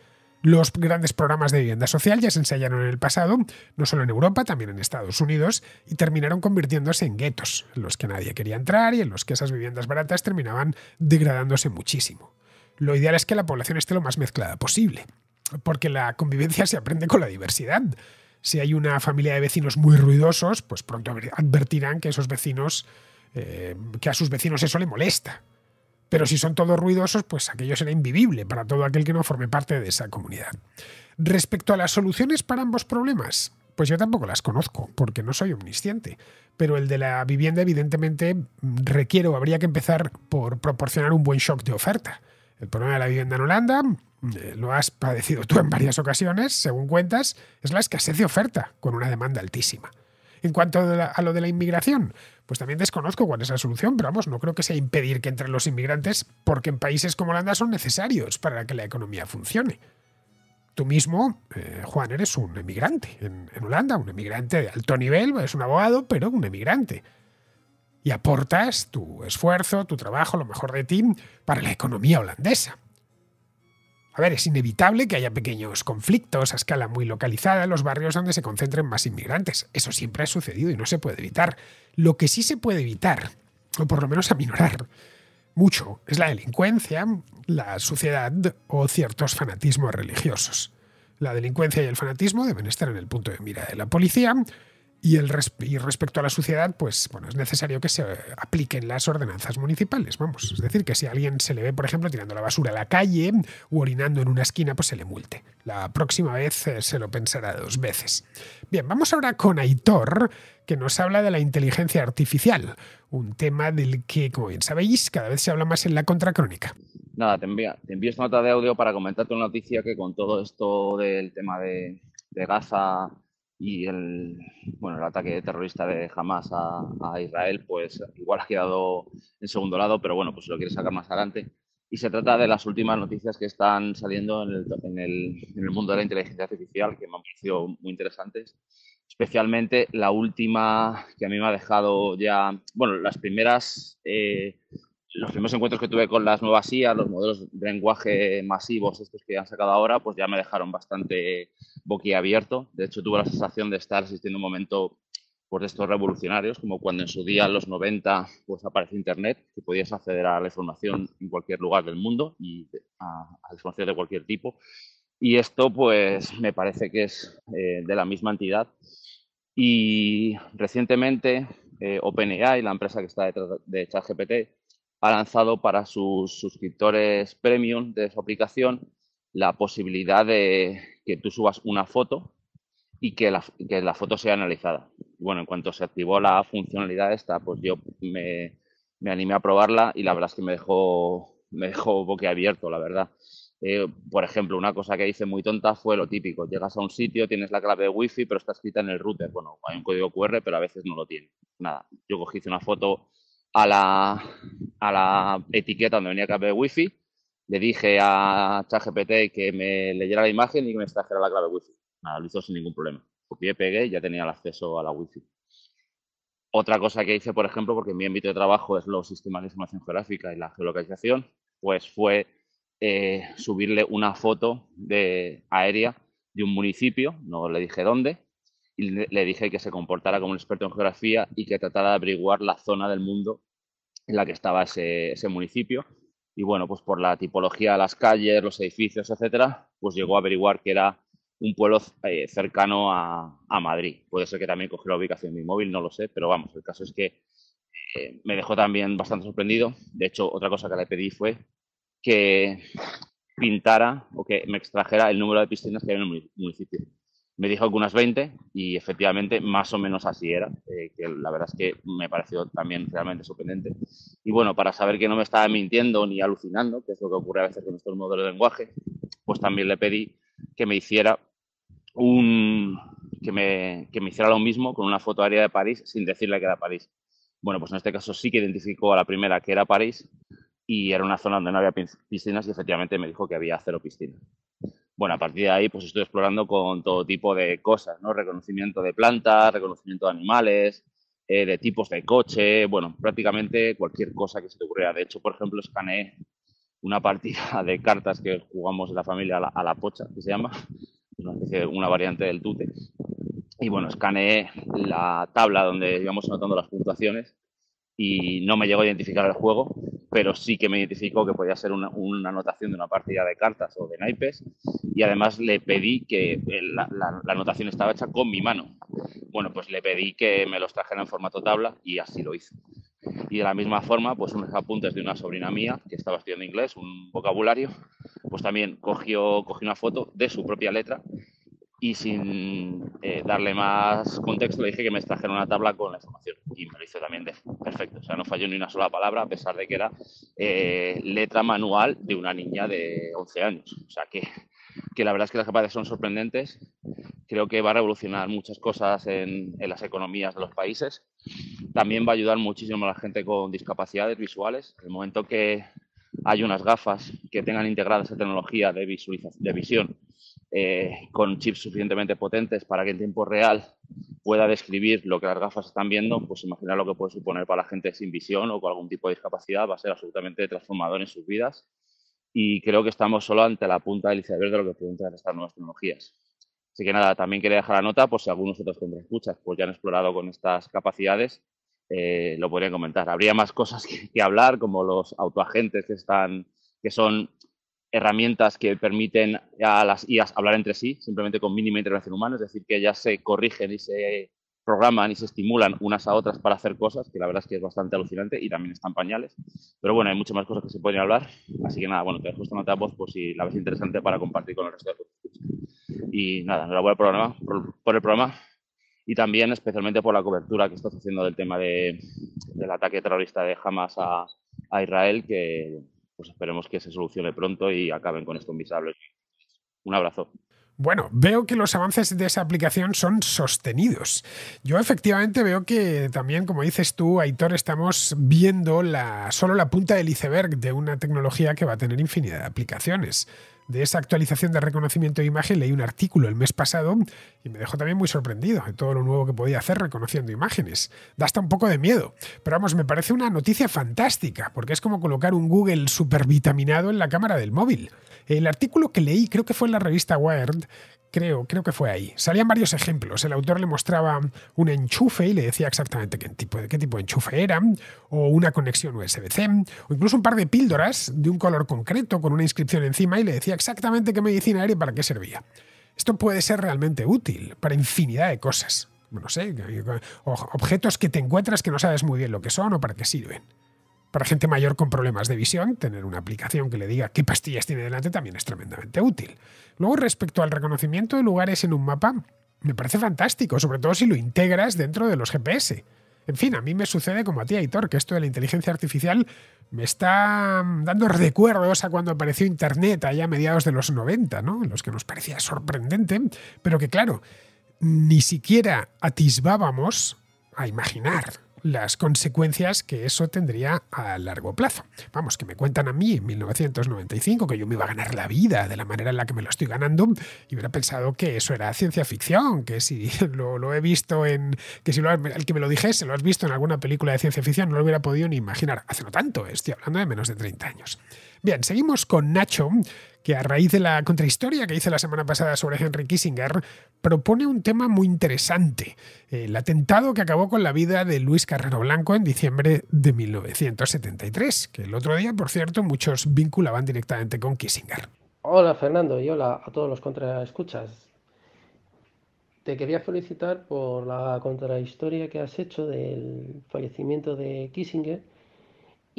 Los grandes programas de vivienda social ya se ensayaron en el pasado, no solo en Europa, también en Estados Unidos, y terminaron convirtiéndose en guetos, en los que nadie quería entrar y en los que esas viviendas baratas terminaban degradándose muchísimo. Lo ideal es que la población esté lo más mezclada posible, porque la convivencia se aprende con la diversidad si hay una familia de vecinos muy ruidosos, pues pronto advertirán que esos vecinos, eh, que a sus vecinos eso le molesta. Pero si son todos ruidosos, pues aquello será invivible para todo aquel que no forme parte de esa comunidad. Respecto a las soluciones para ambos problemas, pues yo tampoco las conozco, porque no soy omnisciente. Pero el de la vivienda, evidentemente, requiere habría que empezar por proporcionar un buen shock de oferta. El problema de la vivienda en Holanda, mm, eh, lo has padecido tú en varias ocasiones, según cuentas, es la escasez de oferta, con una demanda altísima. En cuanto a lo de la inmigración, pues también desconozco cuál es la solución, pero vamos, no creo que sea impedir que entren los inmigrantes, porque en países como Holanda son necesarios para que la economía funcione. Tú mismo, eh, Juan, eres un emigrante en, en Holanda, un emigrante de alto nivel, es un abogado, pero un emigrante y aportas tu esfuerzo, tu trabajo, lo mejor de ti para la economía holandesa. A ver, es inevitable que haya pequeños conflictos a escala muy localizada en los barrios donde se concentren más inmigrantes. Eso siempre ha sucedido y no se puede evitar. Lo que sí se puede evitar, o por lo menos aminorar mucho, es la delincuencia, la suciedad o ciertos fanatismos religiosos. La delincuencia y el fanatismo deben estar en el punto de mira de la policía, y, respecto a la suciedad, pues bueno, es necesario que se apliquen las ordenanzas municipales, vamos. Es decir, que si a alguien se le ve, por ejemplo, tirando la basura a la calle o orinando en una esquina, pues se le multe. La próxima vez eh, se lo pensará dos veces. Bien, vamos ahora con Aitor, que nos habla de la inteligencia artificial, un tema del que, como bien sabéis, cada vez se habla más en la contracrónica. Nada, te, envía, te envío esta nota de audio para comentarte una noticia que con todo esto del tema de Gaza y el, bueno, el ataque terrorista de Hamas a, a, Israel, pues igual ha quedado en segundo lado, pero bueno, pues lo quiere sacar más adelante. Y se trata de las últimas noticias que están saliendo en el, en el, en el mundo de la inteligencia artificial, que me han parecido muy interesantes. Especialmente la última que a mí me ha dejado ya, bueno, las primeras eh, los primeros encuentros que tuve con las nuevas IA, los modelos de lenguaje masivos, estos que han sacado ahora, pues ya me dejaron bastante boquiabierto. De hecho, tuve la sensación de estar asistiendo a un momento por pues, de estos revolucionarios, como cuando en su día, en los 90, pues apareció Internet, que podías acceder a la información en cualquier lugar del mundo y a, a información de cualquier tipo. Y esto, pues, me parece que es eh, de la misma entidad. Y recientemente, eh, OpenAI, la empresa que está detrás de ChatGPT, ha lanzado para sus suscriptores premium de su aplicación la posibilidad de que tú subas una foto y que la, que la foto sea analizada. Bueno, en cuanto se activó la funcionalidad esta, pues yo me, me animé a probarla y la verdad es que me dejó, me dejó boquiabierto, la verdad. Eh, por ejemplo, una cosa que hice muy tonta fue lo típico. Llegas a un sitio, tienes la clave de wifi, pero está escrita en el router. Bueno, hay un código QR, pero a veces no lo tiene. Nada, yo cogí una foto a la, a la etiqueta donde venía el cable wifi, le dije a ChatGPT que me leyera la imagen y que me extrajera la clave wifi. Nada, lo hizo sin ningún problema. Copié, pegué y ya tenía el acceso a la wifi. Otra cosa que hice, por ejemplo, porque mi ámbito de trabajo es los sistemas de información geográfica y la geolocalización, pues fue eh, subirle una foto de, aérea de un municipio, no le dije dónde, y le dije que se comportara como un experto en geografía y que tratara de averiguar la zona del mundo en la que estaba ese, municipio. Y bueno, pues por la tipología de las calles, los edificios, etcétera, pues llegó a averiguar que era un pueblo eh, cercano a, Madrid. Puede ser que también cogiera la ubicación de mi móvil, no lo sé, pero vamos, el caso es que eh, me dejó también bastante sorprendido. De hecho, otra cosa que le pedí fue que pintara o que me extrajera el número de piscinas que hay en el municipio me dijo que unas 20 y efectivamente más o menos así era, eh, que la verdad es que me pareció también realmente sorprendente. Y bueno, para saber que no me estaba mintiendo ni alucinando, que es lo que ocurre a veces con estos modelo de lenguaje, pues también le pedí que me hiciera un que me, que me hiciera lo mismo con una foto aérea de París sin decirle que era París. Bueno, pues en este caso sí que identificó a la primera que era París y era una zona donde no había piscinas y efectivamente me dijo que había cero piscinas bueno, a partir de ahí pues estoy explorando con todo tipo de cosas, ¿no? Reconocimiento de plantas, reconocimiento de animales, eh, de tipos de coche, bueno, prácticamente cualquier cosa que se te ocurriera. De hecho, por ejemplo, escaneé una partida de cartas que jugamos en la familia a la, pocha, que se llama, una, una variante del tute. Y bueno, escaneé la tabla donde íbamos anotando las puntuaciones y no me llegó a identificar el juego, pero sí que me identificó que podía ser una, una, anotación de una partida de cartas o de naipes y además le pedí que eh, la, anotación estaba hecha con mi mano. Bueno, pues le pedí que me los trajera en formato tabla y así lo hizo. Y de la misma forma, pues unos apuntes de una sobrina mía que estaba estudiando inglés, un vocabulario, pues también cogió, cogió una foto de su propia letra y sin eh, darle más contexto le dije que me extrajera una tabla con la información y me lo hizo también perfecto. O sea, no falló ni una sola palabra a pesar de que era eh, letra manual de una niña de 11 años. O sea, que, que la verdad es que las capacidades son sorprendentes. Creo que va a revolucionar muchas cosas en, en las economías de los países. También va a ayudar muchísimo a la gente con discapacidades visuales. En el momento que hay unas gafas que tengan integrada esa tecnología de, visualización, de visión eh, con chips suficientemente potentes para que en tiempo real pueda describir lo que las gafas están viendo, pues imaginar lo que puede suponer para la gente sin visión o con algún tipo de discapacidad va a ser absolutamente transformador en sus vidas. Y creo que estamos solo ante la punta del iceberg de lo que pueden traer estas nuevas tecnologías. Así que nada, también quería dejar la nota, por si algunos otros escuchas pues ya han explorado con estas capacidades, eh, lo podrían comentar. Habría más cosas que, hablar, como los autoagentes que están, que son herramientas que permiten a las IAS hablar entre sí, simplemente con mínima intervención humana, es decir, que ellas se corrigen y se programan y se estimulan unas a otras para hacer cosas, que la verdad es que es bastante alucinante y también están pañales. Pero bueno, hay muchas más cosas que se pueden hablar, así que nada, bueno, te dejo esta nota de por si la ves interesante para compartir con el resto de los Y nada, enhorabuena por el programa, por, el programa y también especialmente por la cobertura que estás haciendo del tema de, del ataque terrorista de Hamas a, a Israel, que pues esperemos que se solucione pronto y acaben con esto invisible. Un abrazo. Bueno, veo que los avances de esa aplicación son sostenidos. Yo efectivamente veo que también, como dices tú, Aitor, estamos viendo la, solo la punta del iceberg de una tecnología que va a tener infinidad de aplicaciones de esa actualización de reconocimiento de imagen leí un artículo el mes pasado y me dejó también muy sorprendido de todo lo nuevo que podía hacer reconociendo imágenes. Da hasta un poco de miedo, pero vamos, me parece una noticia fantástica, porque es como colocar un Google supervitaminado en la cámara del móvil. El artículo que leí, creo que fue en la revista Wired, Creo, creo que fue ahí. Salían varios ejemplos. El autor le mostraba un enchufe y le decía exactamente qué tipo, qué tipo de enchufe era, o una conexión USB-C, o incluso un par de píldoras de un color concreto con una inscripción encima y le decía exactamente qué medicina era y para qué servía. Esto puede ser realmente útil para infinidad de cosas. No sé, objetos que te encuentras que no sabes muy bien lo que son o para qué sirven. Para gente mayor con problemas de visión, tener una aplicación que le diga qué pastillas tiene delante también es tremendamente útil. Luego, respecto al reconocimiento de lugares en un mapa, me parece fantástico, sobre todo si lo integras dentro de los GPS. En fin, a mí me sucede como a ti, Aitor, que esto de la inteligencia artificial me está mm, dando recuerdos a cuando apareció Internet allá a mediados de los 90, ¿no? En los que nos parecía sorprendente, pero que claro, ni siquiera atisbábamos a imaginar las consecuencias que eso tendría a largo plazo. Vamos, que me cuentan a mí en 1995 que yo me iba a ganar la vida de la manera en la que me lo estoy ganando y hubiera pensado que eso era ciencia ficción, que si lo, he visto en... que si lo, el que me lo dijese lo has visto en alguna película de ciencia ficción no lo hubiera podido ni imaginar. Hace no tanto, estoy hablando de menos de 30 años. Bien, seguimos con Nacho, que a raíz de la contrahistoria que hice la semana pasada sobre Henry Kissinger, propone un tema muy interesante, el atentado que acabó con la vida de Luis Carrero Blanco en diciembre de 1973, que el otro día, por cierto, muchos vinculaban directamente con Kissinger. Hola Fernando y hola a todos los contraescuchas. Te quería felicitar por la contrahistoria que has hecho del fallecimiento de Kissinger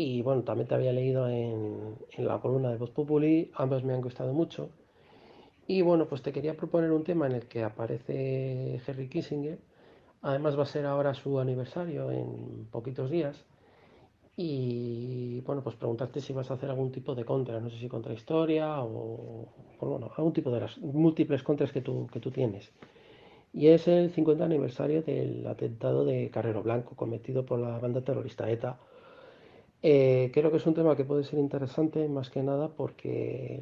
y bueno, también te había leído en, la columna de Voz Populi, ambas me han gustado mucho. Y bueno, pues te quería proponer un tema en el que aparece Henry Kissinger. Además va a ser ahora su aniversario en poquitos días. Y bueno, pues preguntarte si vas a hacer algún tipo de contra, no sé si contra historia o, algún tipo de las múltiples contras que tú, que tú tienes. Y es el 50 aniversario del atentado de Carrero Blanco cometido por la banda terrorista ETA eh, creo que es un tema que puede ser interesante más que nada porque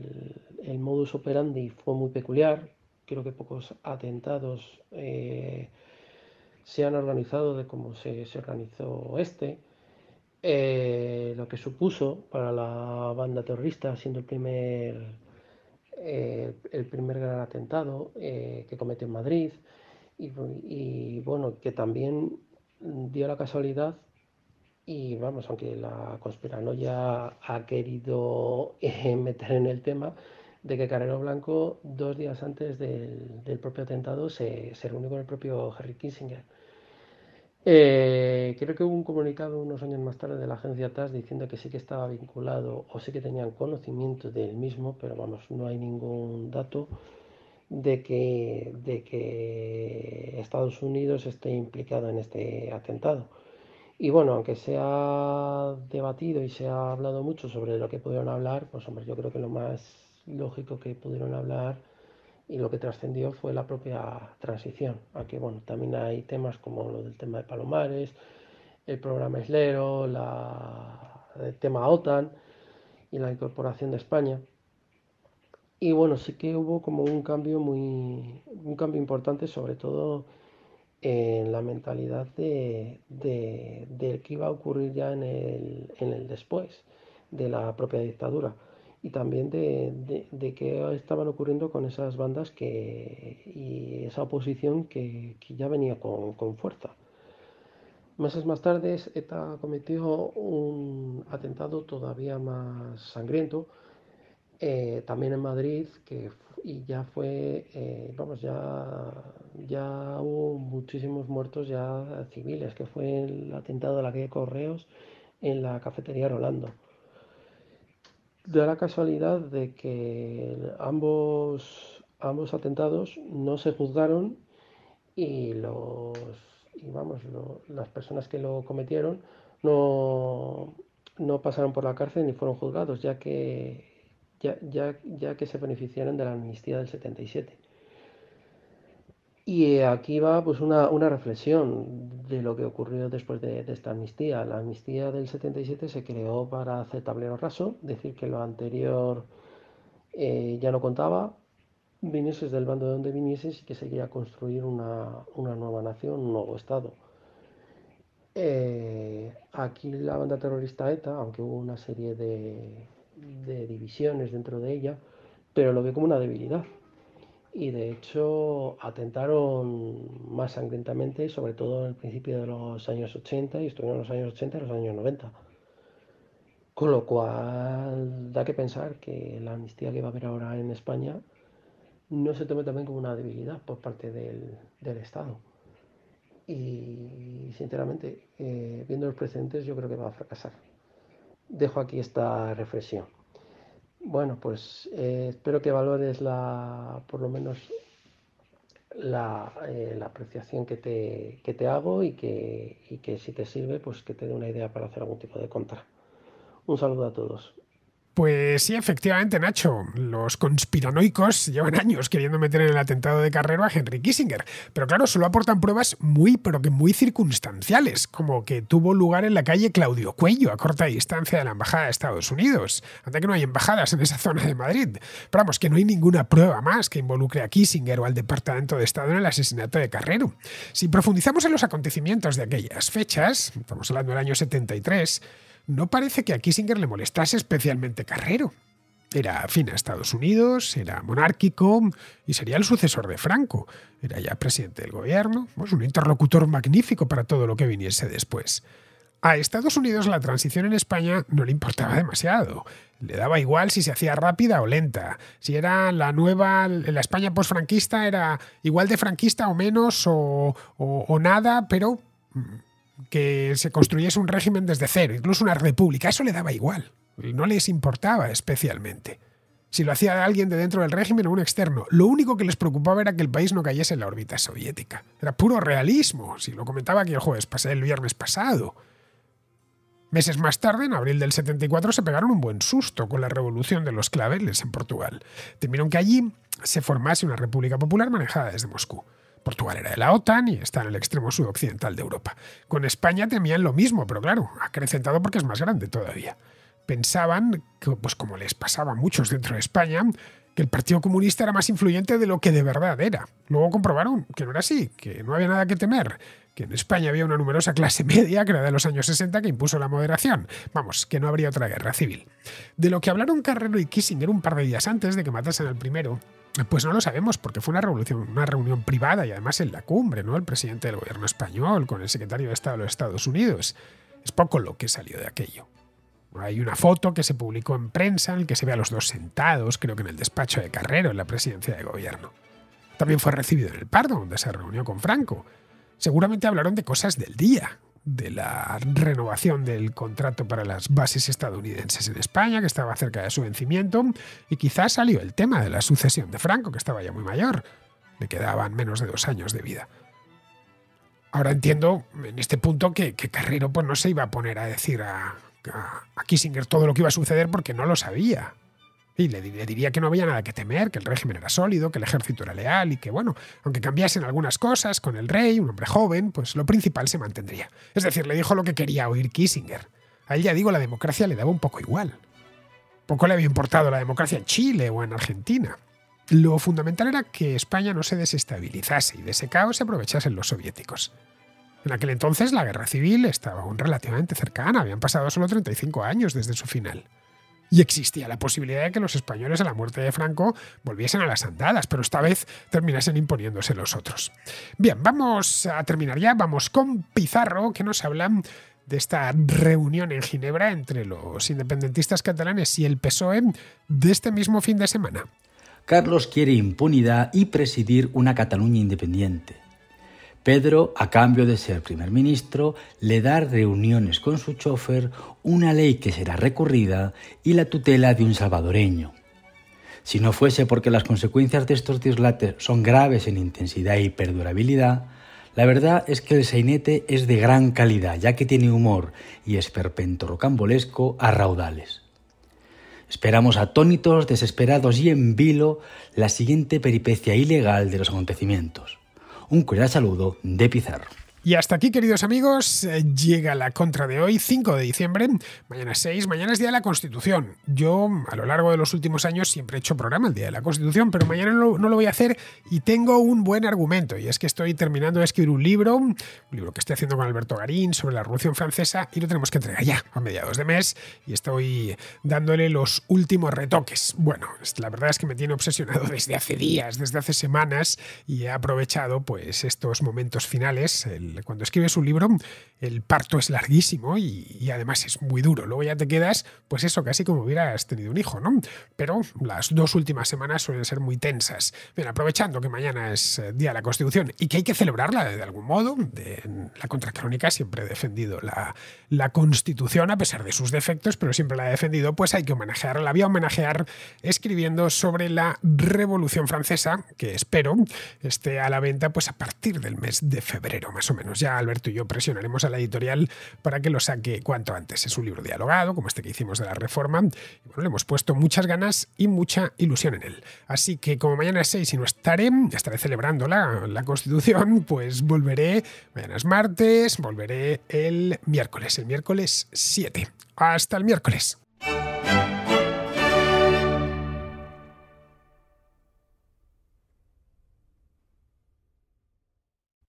el, modus operandi fue muy peculiar. Creo que pocos atentados eh, se han organizado de cómo se, organizó este. Eh, lo que supuso para la banda terrorista, siendo el primer, el primer gran atentado que cometió en Madrid, y, y bueno, que también dio la casualidad y vamos, aunque la conspiranoia ha querido eh, meter en el tema de que Carrero Blanco, dos días antes del, propio atentado, se, reunió con el propio Henry Kissinger. Eh, creo que hubo un comunicado unos años más tarde de la agencia TAS diciendo que sí que estaba vinculado o sí que tenían conocimiento del mismo, pero vamos, no hay ningún dato de de que Estados Unidos esté implicado en este atentado. Y bueno, aunque se ha debatido y se ha hablado mucho sobre lo que pudieron hablar, pues hombre, yo creo que lo más lógico que pudieron hablar y lo que trascendió fue la propia transición, aunque bueno, también hay temas como lo del tema de Palomares, el programa Islero, el tema OTAN y la incorporación de España. Y bueno, sí que hubo como un cambio muy un cambio importante, sobre todo en la mentalidad de, de, que iba a ocurrir ya en el, después de la propia dictadura y también de, de qué estaban ocurriendo con esas bandas que, y esa oposición que, ya venía con, con fuerza. Meses más tarde, ETA cometió un atentado todavía más sangriento, eh, también en Madrid, que y ya fue, eh, vamos, ya, ya hubo muchísimos muertos ya civiles, que fue el atentado de la calle Correos en la cafetería Rolando. Da la casualidad de que ambos, ambos atentados no se juzgaron y los y vamos, las personas que lo cometieron no, no pasaron por la cárcel ni fueron juzgados, ya que ya, que se beneficiaron de la amnistía del 77. Y eh, aquí va pues una, reflexión de lo que ocurrió después de, esta amnistía. La amnistía del 77 se creó para hacer tablero raso, decir que lo anterior eh, ya no contaba, vinieses del bando de donde vinieses y que se quería construir una, una, nueva nación, un nuevo Estado. Eh, aquí la banda terrorista ETA, aunque hubo una serie de, de divisiones dentro de ella, pero lo ve como una debilidad. Y de hecho atentaron más sangrientamente, sobre todo en el principio de los años 80 y estuvieron en los años 80 y los años 90. Con lo cual da que pensar que la amnistía que va a haber ahora en España no se tome también como una debilidad por parte del, Estado. Y sinceramente, eh, viendo los precedentes, yo creo que va a fracasar dejo aquí esta reflexión. Bueno, pues eh, espero que valores la, por lo menos la, eh, apreciación que te, hago y que, y que si te sirve, pues que te dé una idea para hacer algún tipo de contra. Un saludo a todos. Pues sí, efectivamente, Nacho. Los conspiranoicos llevan años queriendo meter en el atentado de Carrero a Henry Kissinger. Pero claro, solo aportan pruebas muy, pero que muy circunstanciales, como que tuvo lugar en la calle Claudio Cuello, a corta distancia de la Embajada de Estados Unidos. aunque que no hay embajadas en esa zona de Madrid. Pero vamos, que no hay ninguna prueba más que involucre a Kissinger o al Departamento de Estado en el asesinato de Carrero. Si profundizamos en los acontecimientos de aquellas fechas, estamos hablando del año 73, no parece que a Kissinger le molestase especialmente Carrero. Era afín a Estados Unidos, era monárquico y sería el sucesor de Franco. Era ya presidente del gobierno, pues un interlocutor magnífico para todo lo que viniese después. A Estados Unidos la transición en España no le importaba demasiado. Le daba igual si se hacía rápida o lenta. Si era la nueva, la España posfranquista era igual de franquista o menos o nada, pero mm, que se construyese un régimen desde cero, incluso una república, eso le daba igual, no les importaba especialmente. Si lo hacía alguien de dentro del régimen o un externo, lo único que les preocupaba era que el país no cayese en la órbita soviética. Era puro realismo, si lo comentaba aquí el jueves el viernes pasado. Meses más tarde, en abril del 74, se pegaron un buen susto con la revolución de los claveles en Portugal. Temieron que allí se formase una república popular manejada desde Moscú. Portugal era de la OTAN y está en el extremo occidental de Europa. Con España temían lo mismo, pero claro, acrecentado porque es más grande todavía. Pensaban, pues como les pasaba a muchos dentro de España, que el Partido Comunista era más influyente de lo que de verdad era. Luego comprobaron que no era así, que no había nada que temer, que en España había una numerosa clase media creada en los años 60 que impuso la moderación. Vamos, que no habría otra guerra civil. De lo que hablaron Carrero y Kissinger un par de días antes de que matasen al primero, pues no lo sabemos, porque fue una, revolución, una reunión privada y además en la cumbre, ¿no? El presidente del gobierno español con el secretario de Estado de los Estados Unidos. Es poco lo que salió de aquello. Hay una foto que se publicó en prensa en la que se ve a los dos sentados, creo que en el despacho de Carrero, en la presidencia de gobierno. También fue recibido en el Pardo, donde se reunió con Franco seguramente hablaron de cosas del día, de la renovación del contrato para las bases estadounidenses en España, que estaba cerca de su vencimiento, y quizás salió el tema de la sucesión de Franco, que estaba ya muy mayor, le quedaban menos de dos años de vida. Ahora entiendo en este punto que, Carrero pues, no se iba a poner a decir a Kissinger todo lo que iba a suceder porque no lo sabía. Y le, diría que no había nada que temer, que el régimen era sólido, que el ejército era leal y que, bueno, aunque cambiasen algunas cosas con el rey, un hombre joven, pues lo principal se mantendría. Es decir, le dijo lo que quería oír Kissinger. A él ya digo, la democracia le daba un poco igual. Poco le había importado la democracia en Chile o en Argentina. Lo fundamental era que España no se desestabilizase y de ese caos se aprovechasen los soviéticos. En aquel entonces la guerra civil estaba aún relativamente cercana, habían pasado solo 35 años desde su final y existía la posibilidad de que los españoles a la muerte de Franco volviesen a las andadas, pero esta vez terminasen imponiéndose los otros. Bien, vamos a terminar ya, vamos con Pizarro, que nos habla de esta reunión en Ginebra entre los independentistas catalanes y el PSOE de este mismo fin de semana. Carlos quiere impunidad y presidir una Cataluña independiente. Pedro, a cambio de ser primer ministro, le da reuniones con su chofer, una ley que será recurrida y la tutela de un salvadoreño. Si no fuese porque las consecuencias de estos dislates son graves en intensidad y perdurabilidad, la verdad es que el sainete es de gran calidad, ya que tiene humor y esperpento rocambolesco a raudales. Esperamos atónitos, desesperados y en vilo la siguiente peripecia ilegal de los acontecimientos. Un cordial saludo de Pizarro. Y hasta aquí, queridos amigos, eh, llega la contra de hoy, 5 de diciembre, mañana 6, mañana es Día de la Constitución. Yo a lo largo de los últimos años siempre he hecho programa el Día de la Constitución, pero mañana no, lo voy a hacer y tengo un buen argumento, y es que estoy terminando de escribir un libro, un libro que estoy haciendo con Alberto Garín sobre la Revolución Francesa, y lo tenemos que entregar ya a mediados de mes, y estoy dándole los últimos retoques. Bueno, la verdad es que me tiene obsesionado desde hace días, desde hace semanas, y he aprovechado pues estos momentos finales, el cuando escribes un libro, el parto es larguísimo y, además es muy duro. Luego ya te quedas, pues eso, casi como hubieras tenido un hijo, ¿no? Pero las dos últimas semanas suelen ser muy tensas. Bien, aprovechando que mañana es eh, Día de la Constitución y que hay que celebrarla de algún modo, la contracrónica siempre he defendido la, Constitución, a pesar de sus defectos, pero siempre la he defendido, pues hay que homenajearla. La voy a homenajear escribiendo sobre la Revolución Francesa, que espero esté a la venta pues a partir del mes de febrero, más o menos ya Alberto y yo presionaremos a la editorial para que lo saque cuanto antes. Es un libro dialogado, como este que hicimos de la reforma. le hemos puesto muchas ganas y mucha ilusión en él. Así que como mañana es 6 y no estaré, estaré celebrando la, la Constitución, pues volveré, mañana es martes, volveré el miércoles, el miércoles 7. Hasta el miércoles.